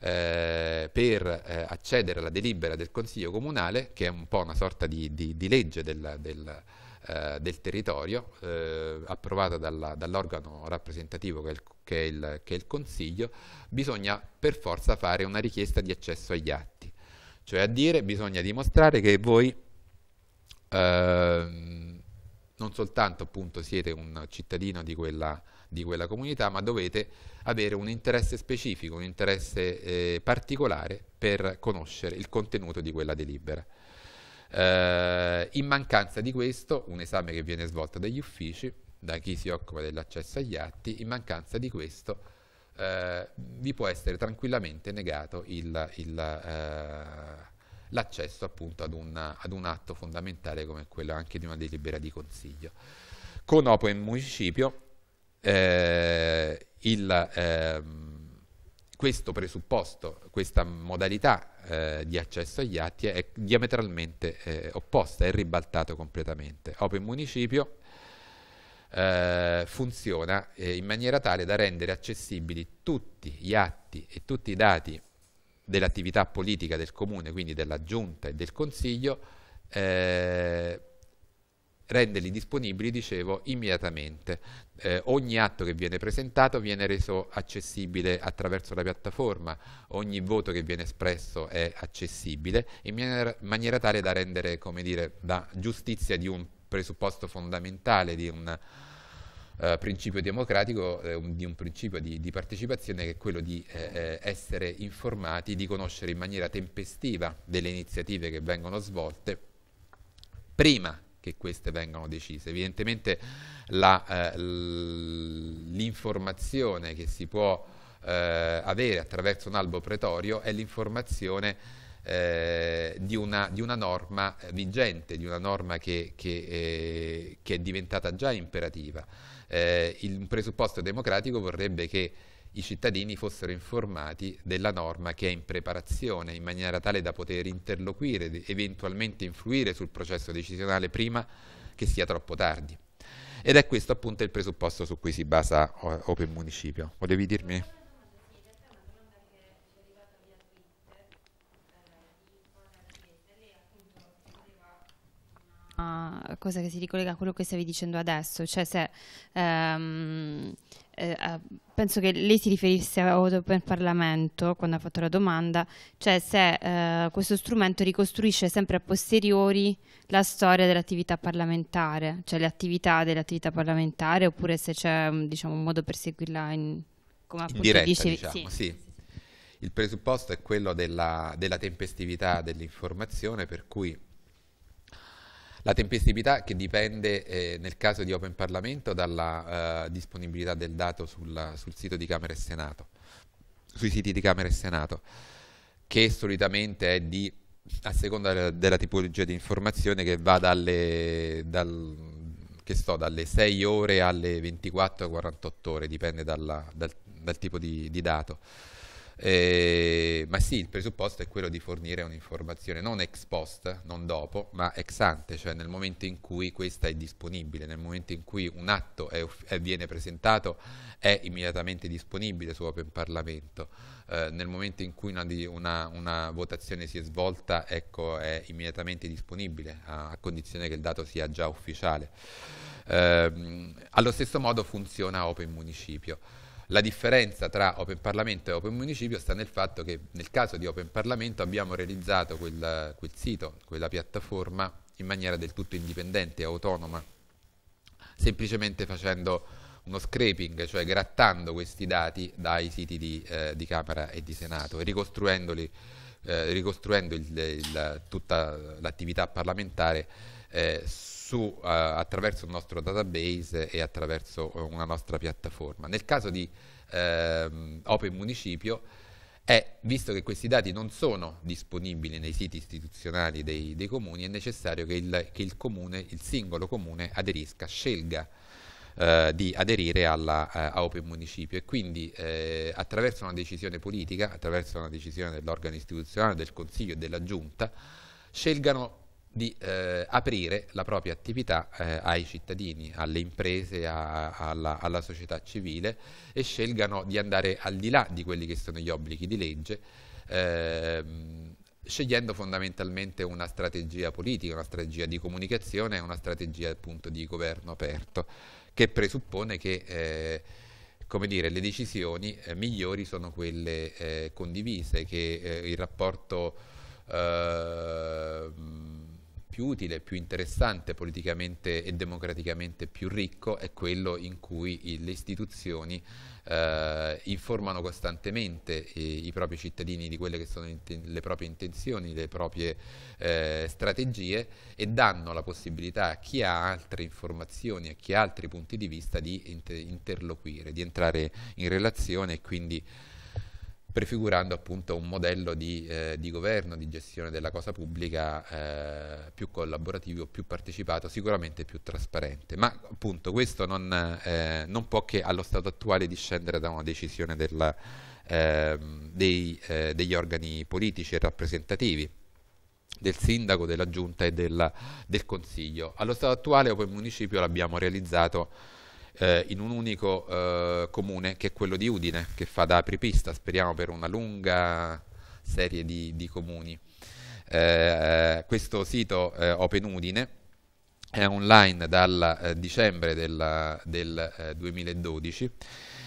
eh, per eh, accedere alla delibera del Consiglio Comunale, che è un po' una sorta di, di legge del, del eh, del territorio, eh, approvata dalla, dall'organo rappresentativo che è, il, che, è il, che è, il, Consiglio, bisogna per forza fare una richiesta di accesso agli atti. Cioè a dire bisogna dimostrare che voi ehm, non soltanto appunto, siete un cittadino di quella, di quella comunità, ma dovete avere un interesse specifico, un interesse eh, particolare per conoscere il contenuto di quella delibera. Eh, in mancanza di questo, un esame che viene svolto dagli uffici, da chi si occupa dell'accesso agli atti, in mancanza di questo eh, vi può essere tranquillamente negato eh, l'accesso eh, ad un, ad un atto fondamentale come quello anche di una delibera di consiglio. Con Opo e Municipio eh, il, ehm, questo presupposto, questa modalità eh, di accesso agli atti è diametralmente eh, opposta, è ribaltato completamente. Open Municipio eh, funziona eh, in maniera tale da rendere accessibili tutti gli atti e tutti i dati dell'attività politica del comune, quindi della giunta e del consiglio, eh, renderli disponibili, dicevo, immediatamente. Eh, ogni atto che viene presentato viene reso accessibile attraverso la piattaforma, ogni voto che viene espresso è accessibile in maniera, maniera tale da rendere, come dire, la giustizia di un presupposto fondamentale, di un eh, principio democratico, eh, un, di un principio di, di, partecipazione che è quello di eh, eh, essere informati, di conoscere in maniera tempestiva delle iniziative che vengono svolte prima che queste vengano decise. Evidentemente eh, l'informazione eh, che si può eh, avere attraverso un albo pretorio è l'informazione eh, di, una, di, una, norma vigente, di una norma che, che, eh, che è diventata già imperativa. Eh, il presupposto democratico vorrebbe che i cittadini fossero informati della norma che è in preparazione in maniera tale da poter interloquire, ed eventualmente influire sul processo decisionale prima che sia troppo tardi. Ed è questo appunto il presupposto su cui si basa Open Municipio. Volevi dirmi? Ah, cosa che si ricollega a quello che stavi dicendo adesso, cioè se um, eh, penso che lei si riferisse a all'Open Parlamento quando ha fatto la domanda, cioè se eh, questo strumento ricostruisce sempre a posteriori la storia dell'attività parlamentare, cioè le attività dell'attività parlamentare, oppure se c'è mm, diciamo, un modo per seguirla in, come in diretta, dicevi. Diciamo, sì. sì. Il presupposto è quello della, della tempestività dell'informazione, per cui la tempestività che dipende eh, nel caso di Open Parlamento dalla eh, disponibilità del dato sul, sul, sito di Camera e Senato, sui siti di Camera e Senato, che solitamente è di, a seconda della, tipologia di informazione, che va dalle, dal, che sto, dalle 6 ore alle 24-48 ore, dipende dalla, dal, dal tipo di, di dato. Eh, ma sì, il presupposto è quello di fornire un'informazione non ex post, non dopo, ma ex ante, cioè nel momento in cui questa è disponibile, nel momento in cui un atto è, è, viene presentato è immediatamente disponibile su Open Parlamento, eh, nel momento in cui una, una, una votazione si è svolta ecco, è immediatamente disponibile, a, a condizione che il dato sia già ufficiale. Eh, allo stesso modo funziona Open Municipio. La differenza tra Open Parlamento e Open Municipio sta nel fatto che nel caso di Open Parlamento abbiamo realizzato quel, quel sito, quella piattaforma in maniera del tutto indipendente e autonoma, semplicemente facendo uno scraping, cioè grattando questi dati dai siti di, eh, di Camera e di Senato e ricostruendoli, eh, ricostruendo il, il, tutta l'attività parlamentare eh, su, uh, attraverso il nostro database e attraverso eh, una nostra piattaforma. Nel caso di uh, Open Municipio, è, visto che questi dati non sono disponibili nei siti istituzionali dei, dei comuni, è necessario che il, che il, comune, il singolo comune aderisca, scelga eh, di aderire alla, eh, a Open Municipio e quindi eh, attraverso una decisione politica, attraverso una decisione dell'organo istituzionale, del Consiglio e della Giunta, scelgano di eh, aprire la propria attività eh, ai cittadini, alle imprese, a, alla, alla, società civile e scelgano di andare al di là di quelli che sono gli obblighi di legge, ehm, scegliendo fondamentalmente una strategia politica, una strategia di comunicazione, una strategia appunto di governo aperto, che presuppone che eh, come dire, le decisioni eh, migliori sono quelle eh, condivise, che eh, il rapporto ehm, più utile, più interessante politicamente e democraticamente più ricco è quello in cui le istituzioni eh, informano costantemente i, i, propri cittadini di quelle che sono le proprie intenzioni, le proprie eh, strategie e danno la possibilità a chi ha altre informazioni, a chi ha altri punti di vista di interloquire, di entrare in relazione e quindi prefigurando appunto un modello di, eh, di governo, di gestione della cosa pubblica eh, più collaborativo, più partecipato, sicuramente più trasparente. Ma appunto questo non, eh, non può che allo stato attuale discendere da una decisione della, ehm, dei, eh, degli organi politici e rappresentativi del sindaco, della giunta e della, del consiglio. Allo stato attuale Open Municipio l'abbiamo realizzato eh, in un unico eh, comune che è quello di Udine, che fa da apripista, speriamo per una lunga serie di, di comuni. Eh, questo sito eh, Open Udine è online dal eh, dicembre della, del 2012. Eh,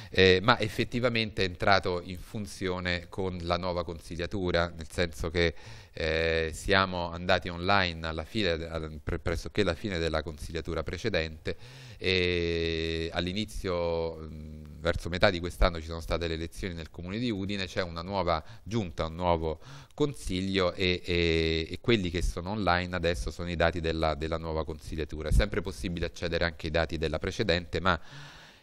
eh, ma effettivamente è entrato in funzione con la nuova consigliatura, nel senso che eh, siamo andati online alla fine, pressoché alla fine della consigliatura precedente e all'inizio, verso metà di quest'anno ci sono state le elezioni nel comune di Udine, c'è una nuova giunta, un nuovo consiglio e, e, e, quelli che sono online adesso sono i dati della, della nuova consigliatura. È sempre possibile accedere anche ai dati della precedente, ma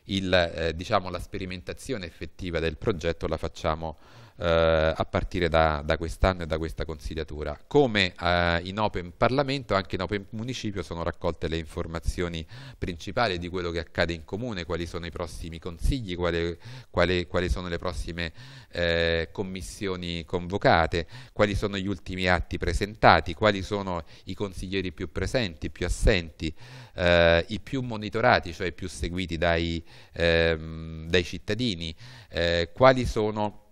il, eh, diciamo, la sperimentazione effettiva del progetto la facciamo eh, a partire da, da quest'anno e da questa consigliatura. Come eh, in Open Parlamento, anche in Open Municipio sono raccolte le informazioni principali di quello che accade in comune, quali sono i prossimi consigli, quali, quali, quali sono le prossime eh, commissioni convocate, quali sono gli ultimi atti presentati, quali sono i consiglieri più presenti, più assenti, eh, i più monitorati, cioè i più seguiti dai, ehm, dai cittadini, eh, quali sono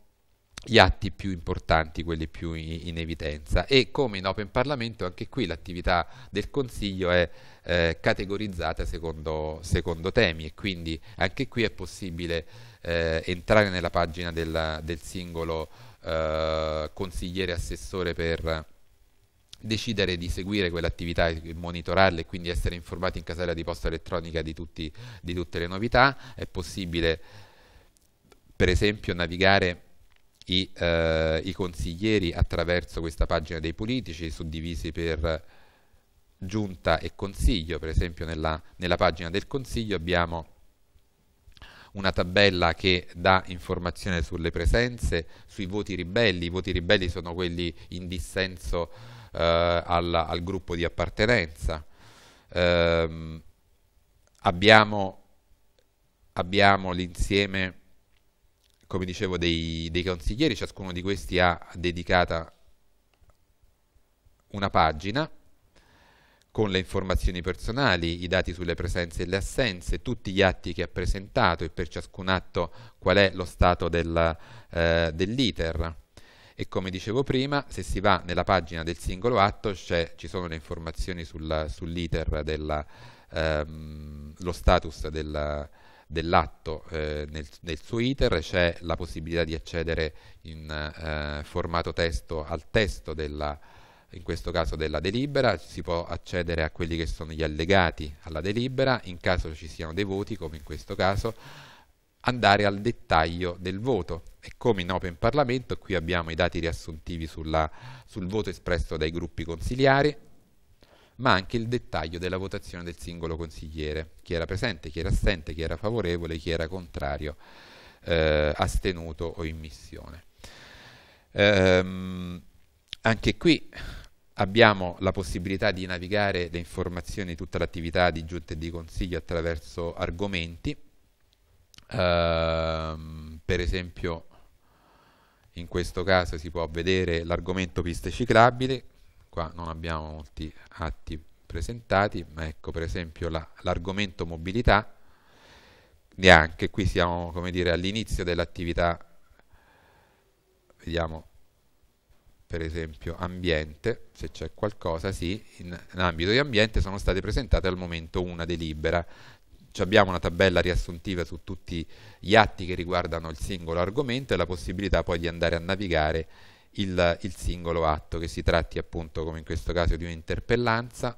gli atti più importanti, quelli più in, in, evidenza e come in Open Parlamento anche qui l'attività del Consiglio è eh, categorizzata secondo, secondo, temi e quindi anche qui è possibile eh, entrare nella pagina del, del singolo eh, consigliere assessore per decidere di seguire quell'attività e monitorarla e quindi essere informati in casella di posta elettronica di, tutti, di tutte le novità, è possibile per esempio navigare i, eh, i consiglieri attraverso questa pagina dei politici suddivisi per giunta e consiglio, per esempio nella, nella pagina del consiglio abbiamo una tabella che dà informazione sulle presenze, sui voti ribelli, i voti ribelli sono quelli in dissenso eh, al, al, gruppo di appartenenza. Eh, abbiamo, abbiamo l'insieme come dicevo, dei, dei consiglieri, ciascuno di questi ha dedicata una pagina con le informazioni personali, i dati sulle presenze e le assenze, tutti gli atti che ha presentato e per ciascun atto qual è lo stato del, eh, dell'iter. E come dicevo prima, se si va nella pagina del singolo atto ci sono le informazioni sul, sull'iter, ehm, lo status della, dell'atto eh, nel, nel, suo iter c'è la possibilità di accedere in eh, formato testo al testo della, in questo caso della delibera, si può accedere a quelli che sono gli allegati alla delibera, in caso ci siano dei voti, come in questo caso, andare al dettaglio del voto e come in Open Parlamento qui abbiamo i dati riassuntivi sulla, sul voto espresso dai gruppi consiliari ma anche il dettaglio della votazione del singolo consigliere, chi era presente, chi era assente, chi era favorevole, chi era contrario, eh, astenuto o in missione. Ehm, anche qui abbiamo la possibilità di navigare le informazioni di tutta l'attività di giunta e di consiglio attraverso argomenti, ehm, per esempio in questo caso si può vedere l'argomento piste ciclabili, qua non abbiamo molti atti presentati, ma ecco per esempio l'argomento la, mobilità, neanche qui siamo all'inizio dell'attività, vediamo per esempio ambiente, se c'è qualcosa, sì, in, in ambito di ambiente sono state presentate al momento una delibera, abbiamo una tabella riassuntiva su tutti gli atti che riguardano il singolo argomento e la possibilità poi di andare a navigare il, il singolo atto, che si tratti appunto come in questo caso di un'interpellanza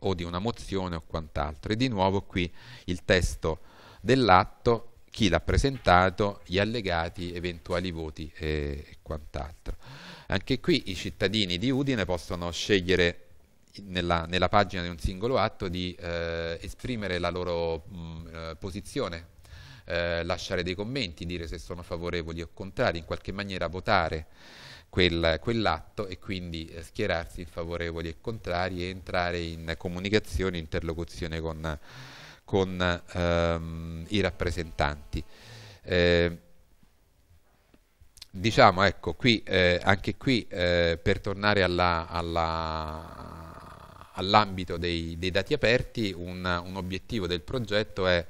o di una mozione o quant'altro. E di nuovo qui il testo dell'atto, chi l'ha presentato, gli allegati, eventuali voti e, e quant'altro. Anche qui i cittadini di Udine possono scegliere nella, nella, pagina di un singolo atto di eh, esprimere la loro mh, mm, eh, posizione eh, lasciare dei commenti, dire se sono favorevoli o contrari, in qualche maniera votare quel, quell'atto e quindi eh, schierarsi in favorevoli e contrari e entrare in comunicazione, interlocuzione con, con ehm, i rappresentanti. Eh, diciamo, ecco, qui, eh, anche qui, eh, per tornare all'ambito dei, dei, dati aperti, un, un, obiettivo del progetto è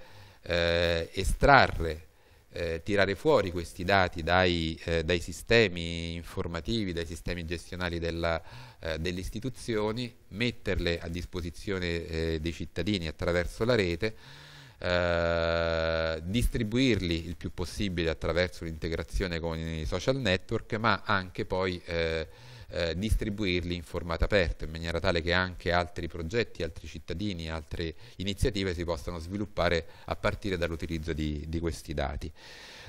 eh, estrarre, eh, tirare fuori questi dati dai, eh, dai, sistemi informativi, dai sistemi gestionali della, eh, delle istituzioni, metterle a disposizione eh, dei cittadini attraverso la rete, distribuirli il più possibile attraverso l'integrazione con i social network, ma anche poi uh, eh, distribuirli in formato aperto, in maniera tale che anche altri progetti, altri cittadini, altre iniziative si possano sviluppare a partire dall'utilizzo di, di, questi dati.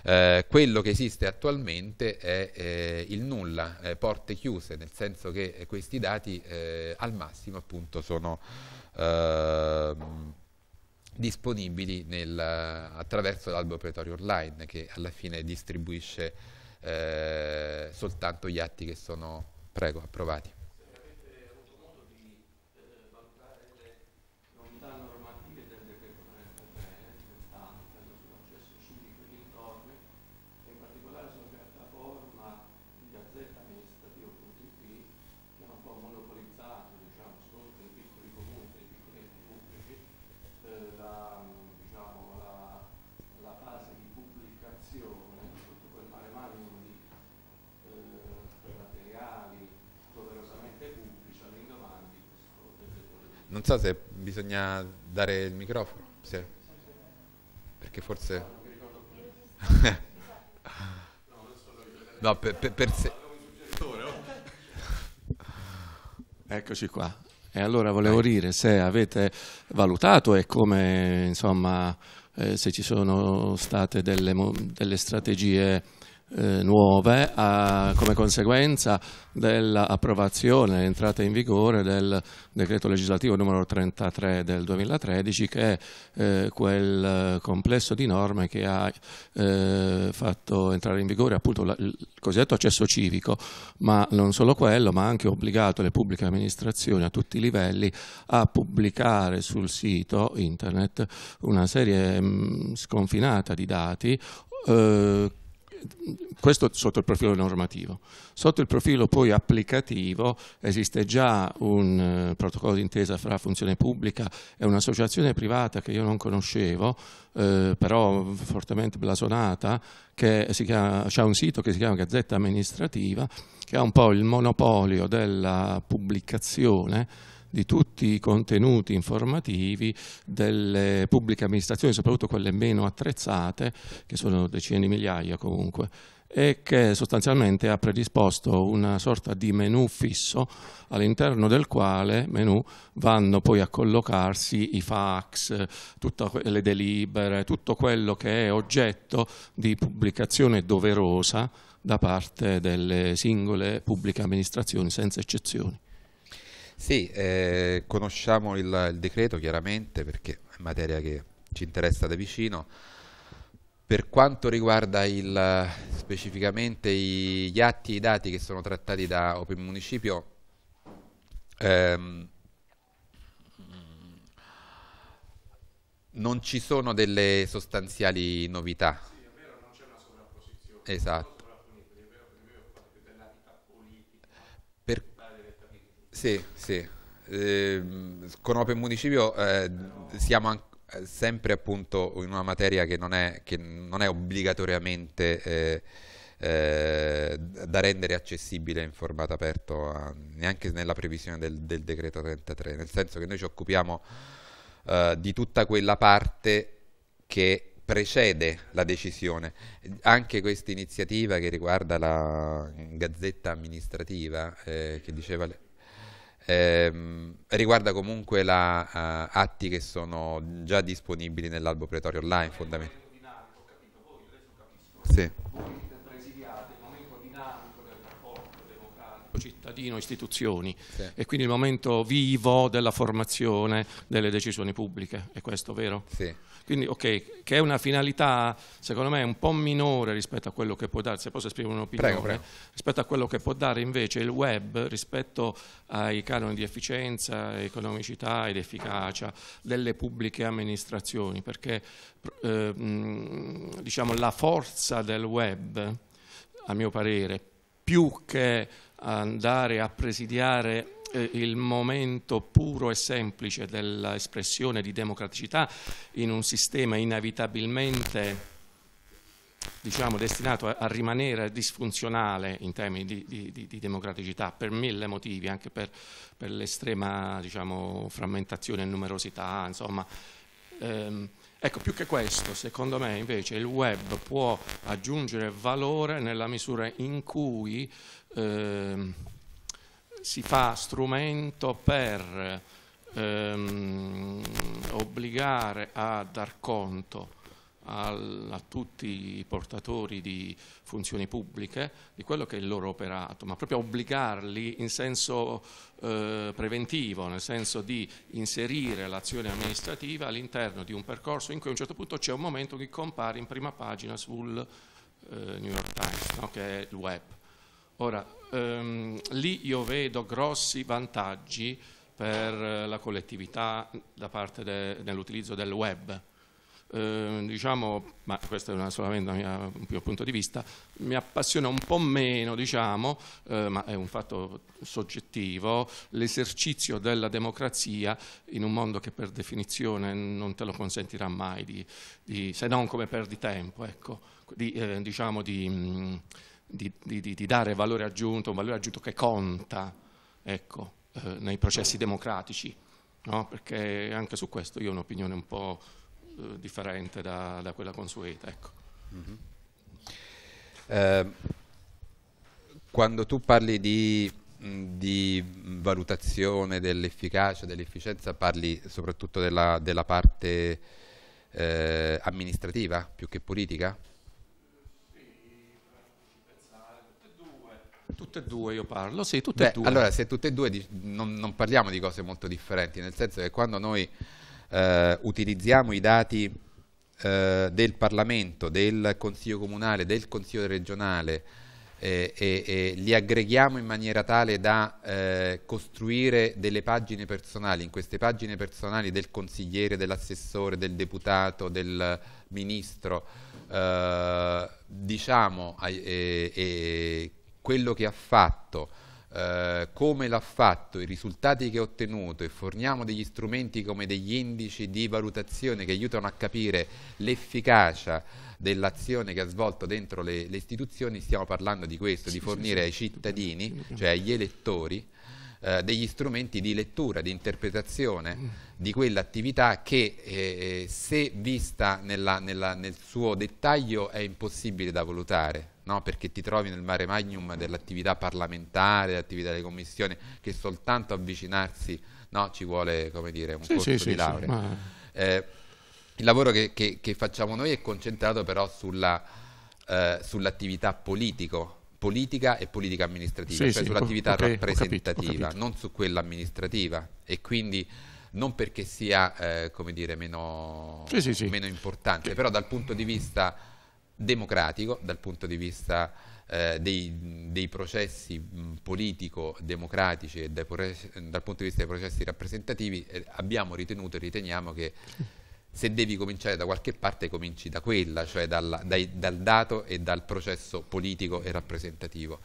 Eh, quello che esiste attualmente è eh, il nulla, eh, porte chiuse, nel senso che eh, questi dati eh, al massimo appunto sono ehm, disponibili nel, attraverso l'albo operatorio online che alla fine distribuisce eh, soltanto gli atti che sono Prego, approvati. so se bisogna dare il microfono, sì. perché forse... no, per, per, per se... Eccoci qua. E allora volevo dire se avete valutato e come, insomma, eh, se ci sono state delle, delle strategie eh, nuove a, come conseguenza dell'approvazione, e entrata in vigore del decreto legislativo numero 33 del 2013 che è eh, quel eh, complesso di norme che ha fatto entrare in vigore appunto il cosiddetto accesso civico, ma non solo quello, ma ha anche obbligato le pubbliche amministrazioni a tutti i livelli a pubblicare sul sito internet una serie mm, sconfinata di dati eh, questo sotto il profilo normativo. Sotto il profilo poi applicativo esiste già un eh, protocollo d'intesa fra funzione pubblica e un'associazione privata che io non conoscevo, eh, però fortemente blasonata, che chiama, ha un sito che si chiama Gazzetta Amministrativa, che ha un po' il monopolio della pubblicazione di tutti i contenuti informativi delle pubbliche amministrazioni, soprattutto quelle meno attrezzate, che sono decine di migliaia comunque, e che sostanzialmente ha predisposto una sorta di menu fisso all'interno del quale menu vanno poi a collocarsi i fax, tutte le delibere, tutto quello che è oggetto di pubblicazione doverosa da parte delle singole pubbliche amministrazioni, senza eccezioni. Sì, eh, conosciamo il, il decreto chiaramente perché è materia che ci interessa da vicino. Per quanto riguarda il, specificamente i, gli atti e i dati che sono trattati da Open Municipio, ehm, non ci sono delle sostanziali novità. Sì, è vero, non c'è una sovrapposizione. Esatto. Sì, sì. Eh, con Open Municipio eh, siamo anche eh, sempre appunto in una materia che non è, che non è obbligatoriamente eh, eh, da rendere accessibile in formato aperto a, neanche nella previsione del, del, decreto 33, nel senso che noi ci occupiamo eh, di tutta quella parte che precede la decisione. Anche questa iniziativa che riguarda la gazzetta amministrativa eh, che diceva... Le, Ehm, riguarda comunque la, uh, atti che sono già disponibili nell'albo pretorio online fondamentalmente. Sì. cittadino, istituzioni sì. e quindi il momento vivo della formazione delle decisioni pubbliche, è questo vero? Sì. Quindi ok, che è una finalità secondo me un po' minore rispetto a quello che può dare, se posso esprimere un'opinione, prego, prego. rispetto a quello che può dare invece il web rispetto ai canoni di efficienza, economicità ed efficacia delle pubbliche amministrazioni, perché eh, diciamo, la forza del web, a mio parere, più che andare a presidiare eh, il momento puro e semplice dell'espressione di democraticità in un sistema inevitabilmente diciamo, destinato a rimanere disfunzionale in termini di, di, di democraticità per mille motivi, anche per, per l'estrema diciamo, frammentazione e numerosità, insomma. Ehm, ecco, più che questo, secondo me invece il web può aggiungere valore nella misura in cui Ehm, si fa strumento per ehm, obbligare a dar conto al, a tutti i portatori di funzioni pubbliche di quello che è il loro operato, ma proprio obbligarli in senso eh, preventivo, nel senso di inserire l'azione amministrativa all'interno di un percorso in cui a un certo punto c'è un momento che compare in prima pagina sul eh, New York Times, no, che è il web Ora, ehm, lì io vedo grossi vantaggi per eh, la collettività da parte dell'utilizzo del web. Eh, diciamo, ma questo è una, solamente un mio punto di vista, mi appassiona un po' meno, diciamo, eh, ma è un fatto soggettivo, l'esercizio della democrazia in un mondo che per definizione non te lo consentirà mai, di, di, se non come perditempo, ecco, di, eh, diciamo di... Mh, mm, di, di, di dare valore aggiunto, un valore aggiunto che conta ecco, eh, nei processi democratici, no? perché anche su questo io ho un'opinione un po' eh, differente da, da, quella consueta. Ecco. Mm -hmm. eh, quando tu parli di di valutazione dell'efficacia, dell'efficienza, parli soprattutto della, della parte eh, amministrativa più che politica? Tutte e due io parlo, sì, tutte Beh, e due. Allora, se tutte e due non, non, parliamo di cose molto differenti, nel senso che quando noi eh, utilizziamo i dati eh, del Parlamento, del Consiglio Comunale, del Consiglio regionale e eh, li aggreghiamo in maniera tale da eh, costruire delle pagine personali, in queste pagine personali del consigliere, dell'assessore, del deputato, del ministro, eh, diciamo quello che ha fatto, eh, come l'ha fatto, i risultati che ha ottenuto e forniamo degli strumenti come degli indici di valutazione che aiutano a capire l'efficacia dell'azione che ha svolto dentro le, le, istituzioni, stiamo parlando di questo, di fornire ai cittadini, cioè agli elettori, eh, degli strumenti di lettura, di interpretazione mm. di quell'attività che eh, eh, se vista nella, nella, nel suo dettaglio è impossibile da valutare no? perché ti trovi nel mare magnum dell'attività parlamentare, dell'attività delle commissioni, che soltanto avvicinarsi no? ci vuole come dire, un sì, corso sì, di sì, laurea. Ma... Eh, il lavoro che, che, che, facciamo noi è concentrato però sulla, eh, sull'attività politico, politica e politica amministrativa, sì, cioè sì, sull'attività okay, rappresentativa, ho capito, ho capito. non su quella amministrativa e quindi non perché sia eh, dire, meno, sì, meno importante, però dal punto di vista democratico dal punto di vista eh, dei, dei, processi mm, politico-democratici e dai, dal punto di vista dei processi rappresentativi eh, abbiamo ritenuto e riteniamo che se devi cominciare da qualche parte cominci da quella, cioè dalla, dai, dal dato e dal processo politico e rappresentativo.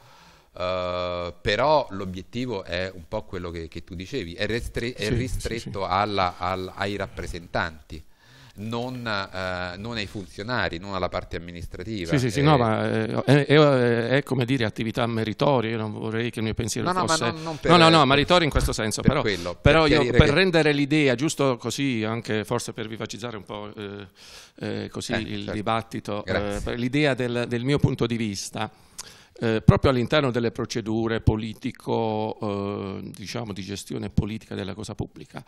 Uh, però l'obiettivo è un po' quello che, che tu dicevi, è, sì, è ristretto sì, sì. Alla, al, ai rappresentanti non, eh, non, ai funzionari, non alla parte amministrativa. Sì, sì, sì, eh, no, ma eh, è, è, è, come dire attività meritoria, non vorrei che il mio pensiero no, fosse... No, ma non, non per, no, no, no, meritorio in questo senso, per però, quello, per, però io, per rendere l'idea, giusto così, anche forse per vivacizzare un po' eh, eh così eh, il certo. dibattito, l'idea del, del mio punto di vista eh, proprio all'interno delle procedure politico, eh, diciamo di gestione politica della cosa pubblica.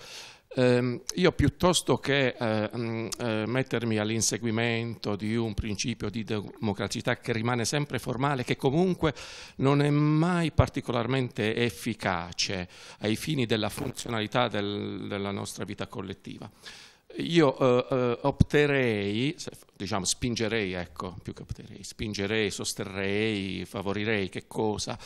Eh, io piuttosto che eh, mm, eh, mettermi all'inseguimento di un principio di democrazia che rimane sempre formale, che comunque non è mai particolarmente efficace ai fini della funzionalità del, della nostra vita collettiva io eh, eh opterei, diciamo spingerei, ecco, più che opterei, spingerei, sosterrei, favorirei, che cosa?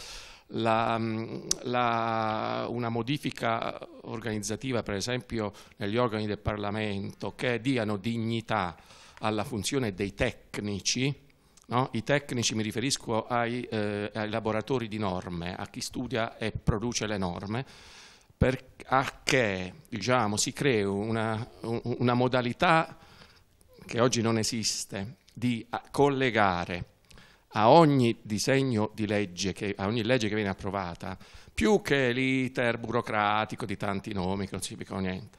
La, mm, la, una modifica organizzativa, per esempio, negli organi del Parlamento, che diano dignità alla funzione dei tecnici, No? I tecnici mi riferisco ai, eh, ai, laboratori di norme, a chi studia e produce le norme, a che diciamo, si crei una, una modalità che oggi non esiste di collegare a ogni disegno di legge, che, a ogni legge che viene approvata, più che l'iter burocratico di tanti nomi che non si significano niente,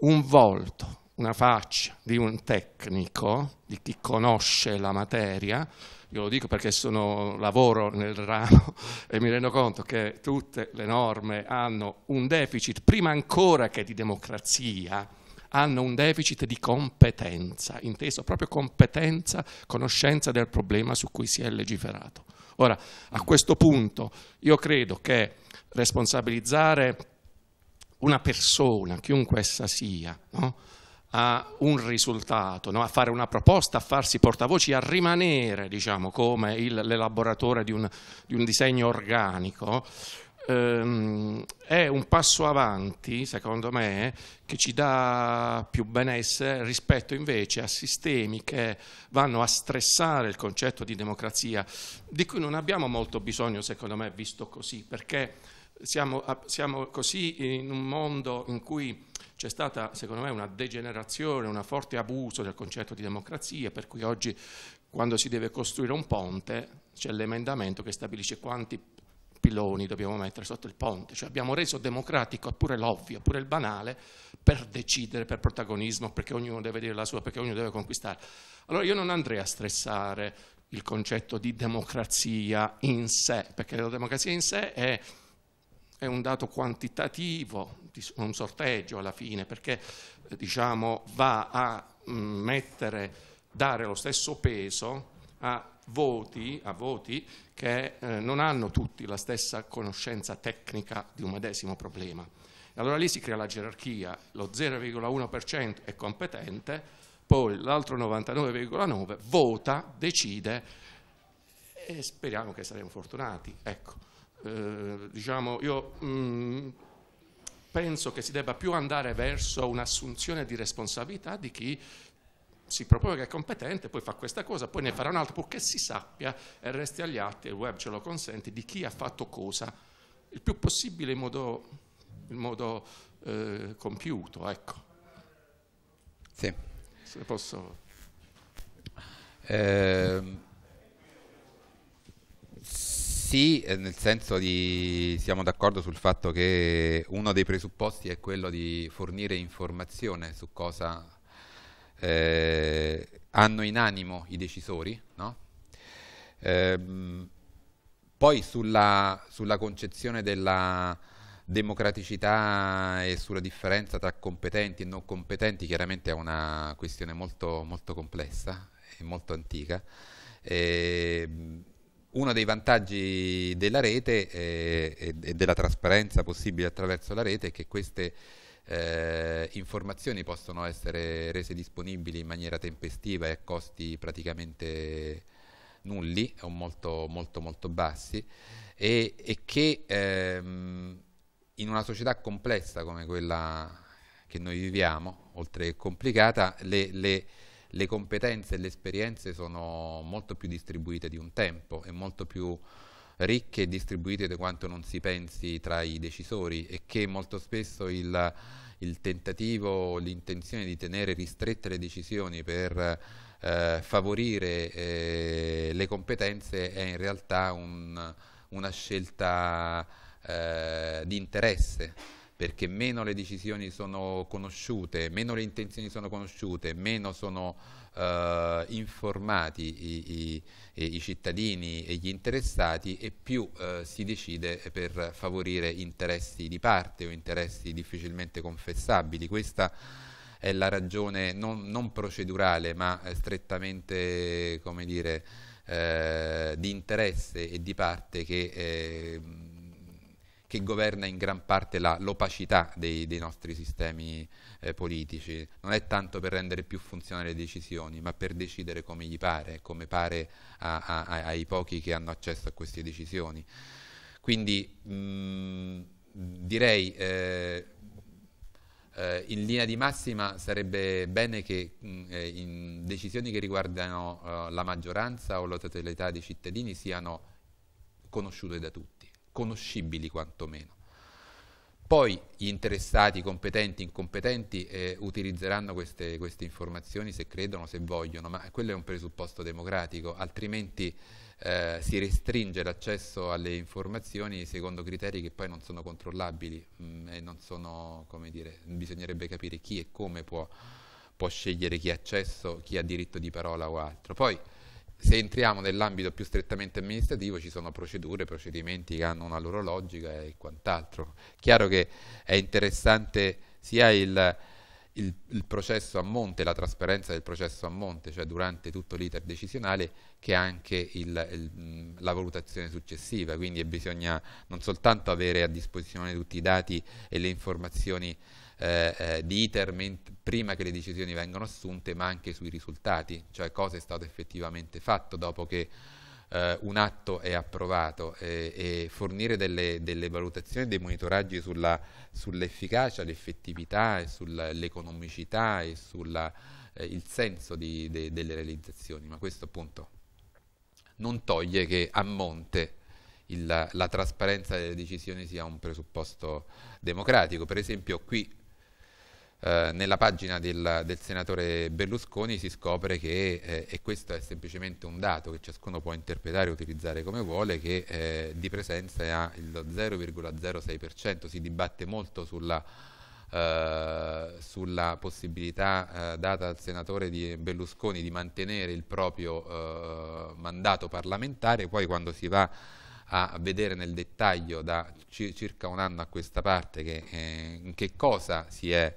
un volto, una faccia di un tecnico, di chi conosce la materia, io lo dico perché sono, lavoro nel ramo e mi rendo conto che tutte le norme hanno un deficit, prima ancora che di democrazia, hanno un deficit di competenza, inteso proprio competenza, conoscenza del problema su cui si è legiferato. Ora, a questo punto io credo che responsabilizzare una persona, chiunque essa sia, no? a un risultato, no? a fare una proposta, a farsi portavoce, a rimanere diciamo, come l'elaboratore di, di un, disegno organico, ehm, è un passo avanti, secondo me, che ci dà più benessere rispetto invece a sistemi che vanno a stressare il concetto di democrazia, di cui non abbiamo molto bisogno, secondo me, visto così, perché siamo, siamo, così in un mondo in cui c'è stata, secondo me, una degenerazione, un forte abuso del concetto di democrazia, per cui oggi quando si deve costruire un ponte c'è l'emendamento che stabilisce quanti piloni dobbiamo mettere sotto il ponte, cioè abbiamo reso democratico pure l'ovvio, pure il banale, per decidere, per protagonismo, perché ognuno deve dire la sua, perché ognuno deve conquistare. Allora io non andrei a stressare il concetto di democrazia in sé, perché la democrazia in sé è è un dato quantitativo, un sorteggio alla fine, perché eh, diciamo, va a mm, mettere, dare lo stesso peso a voti, a voti che eh, non hanno tutti la stessa conoscenza tecnica di un medesimo problema. Allora lì si crea la gerarchia, lo 0,1% è competente, poi l'altro 99,9% vota, decide e speriamo che saremo fortunati. Ecco. Eh, diciamo, io mh, mm, penso che si debba più andare verso un'assunzione di responsabilità di chi si propone che è competente, poi fa questa cosa, poi ne farà un'altra, purché si sappia e resti agli atti, il web ce lo consente, di chi ha fatto cosa, il più possibile in modo, in modo eh, compiuto. Ecco. Sì. Se posso... Eh, sì, eh, nel senso di siamo d'accordo sul fatto che uno dei presupposti è quello di fornire informazione su cosa eh, hanno in animo i decisori, no? ehm, poi sulla, sulla concezione della democraticità e sulla differenza tra competenti e non competenti chiaramente è una questione molto, molto complessa e molto antica. Eh, uno dei vantaggi della rete eh, e della trasparenza possibile attraverso la rete è che queste eh, informazioni possono essere rese disponibili in maniera tempestiva e a costi praticamente nulli o molto molto molto bassi e, e che ehm, in una società complessa come quella che noi viviamo, oltre che complicata, le, le le competenze e le esperienze sono molto più distribuite di un tempo e molto più ricche e distribuite di quanto non si pensi tra i decisori e che molto spesso il, il tentativo, l'intenzione di tenere ristrette le decisioni per eh, favorire eh, le competenze è in realtà un, una scelta eh, di interesse perché meno le decisioni sono conosciute, meno le intenzioni sono conosciute, meno sono eh, informati i, i, i, cittadini e gli interessati e più eh, si decide per favorire interessi di parte o interessi difficilmente confessabili. Questa è la ragione non, non procedurale ma eh, strettamente come dire, eh, di interesse e di parte che eh, che governa in gran parte la, l'opacità dei, dei, nostri sistemi eh, politici. Non è tanto per rendere più funzionali le decisioni, ma per decidere come gli pare, come pare a, a, a, ai pochi che hanno accesso a queste decisioni. Quindi mh, mm, direi... Eh, eh, in linea di massima sarebbe bene che mh, mm, eh, decisioni che riguardano uh, la maggioranza o la totalità dei cittadini siano conosciute da tutti conoscibili quantomeno. Poi gli interessati, competenti, incompetenti, eh, utilizzeranno queste, queste, informazioni se credono, se vogliono, ma quello è un presupposto democratico, altrimenti eh, si restringe l'accesso alle informazioni secondo criteri che poi non sono controllabili mh, mm, e non sono, come dire, bisognerebbe capire chi e come può, può scegliere chi ha accesso, chi ha diritto di parola o altro. Poi, se entriamo nell'ambito più strettamente amministrativo ci sono procedure, procedimenti che hanno una loro logica e quant'altro. Chiaro che è interessante sia il, il, il, processo a monte, la trasparenza del processo a monte, cioè durante tutto l'iter decisionale, che anche il, la valutazione successiva, quindi bisogna non soltanto avere a disposizione tutti i dati e le informazioni eh, eh, di iter prima che le decisioni vengano assunte, ma anche sui risultati, cioè cosa è stato effettivamente fatto dopo che eh, un atto è approvato e, e fornire delle, delle, valutazioni, dei monitoraggi sull'efficacia, l'effettività e sull'economicità e sul eh, senso di, de, delle realizzazioni, ma questo appunto non toglie che a monte il, la trasparenza delle decisioni sia un presupposto democratico. Per esempio qui eh, nella pagina del, del, senatore Berlusconi si scopre che, eh, e questo è semplicemente un dato che ciascuno può interpretare e utilizzare come vuole, che eh, di presenza è il 0,06%, si dibatte molto sulla, eh, sulla possibilità eh, data al senatore di Berlusconi di mantenere il proprio mandato parlamentare, poi quando si va a vedere nel dettaglio da circa un anno a questa parte che, che cosa si è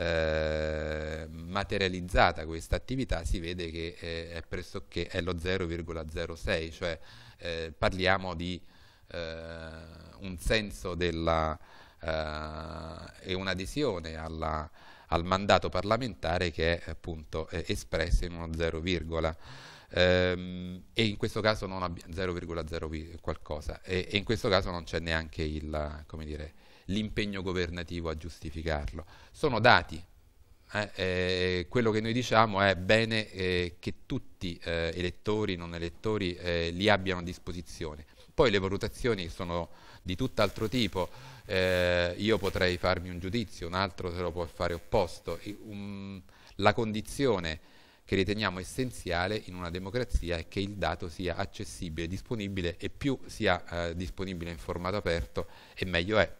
eh, materializzata questa attività si vede che eh, è pressoché è lo 0,06, cioè eh, parliamo di eh, un senso della, eh, e un'adesione al mandato parlamentare che è appunto espresso in uno 0, ehm, e in questo caso non abbiamo 0,0 qualcosa e, e, in questo caso non c'è neanche il, come dire, l'impegno governativo a giustificarlo. Sono dati. Eh, eh, quello che noi diciamo è bene eh, che tutti eh, elettori, non elettori, eh, li abbiano a disposizione. Poi le valutazioni sono di tutt'altro tipo, eh, io potrei farmi un giudizio, un altro se lo può fare opposto. I, um, la condizione che riteniamo essenziale in una democrazia è che il dato sia accessibile, disponibile e più sia disponibile in formato aperto e meglio è.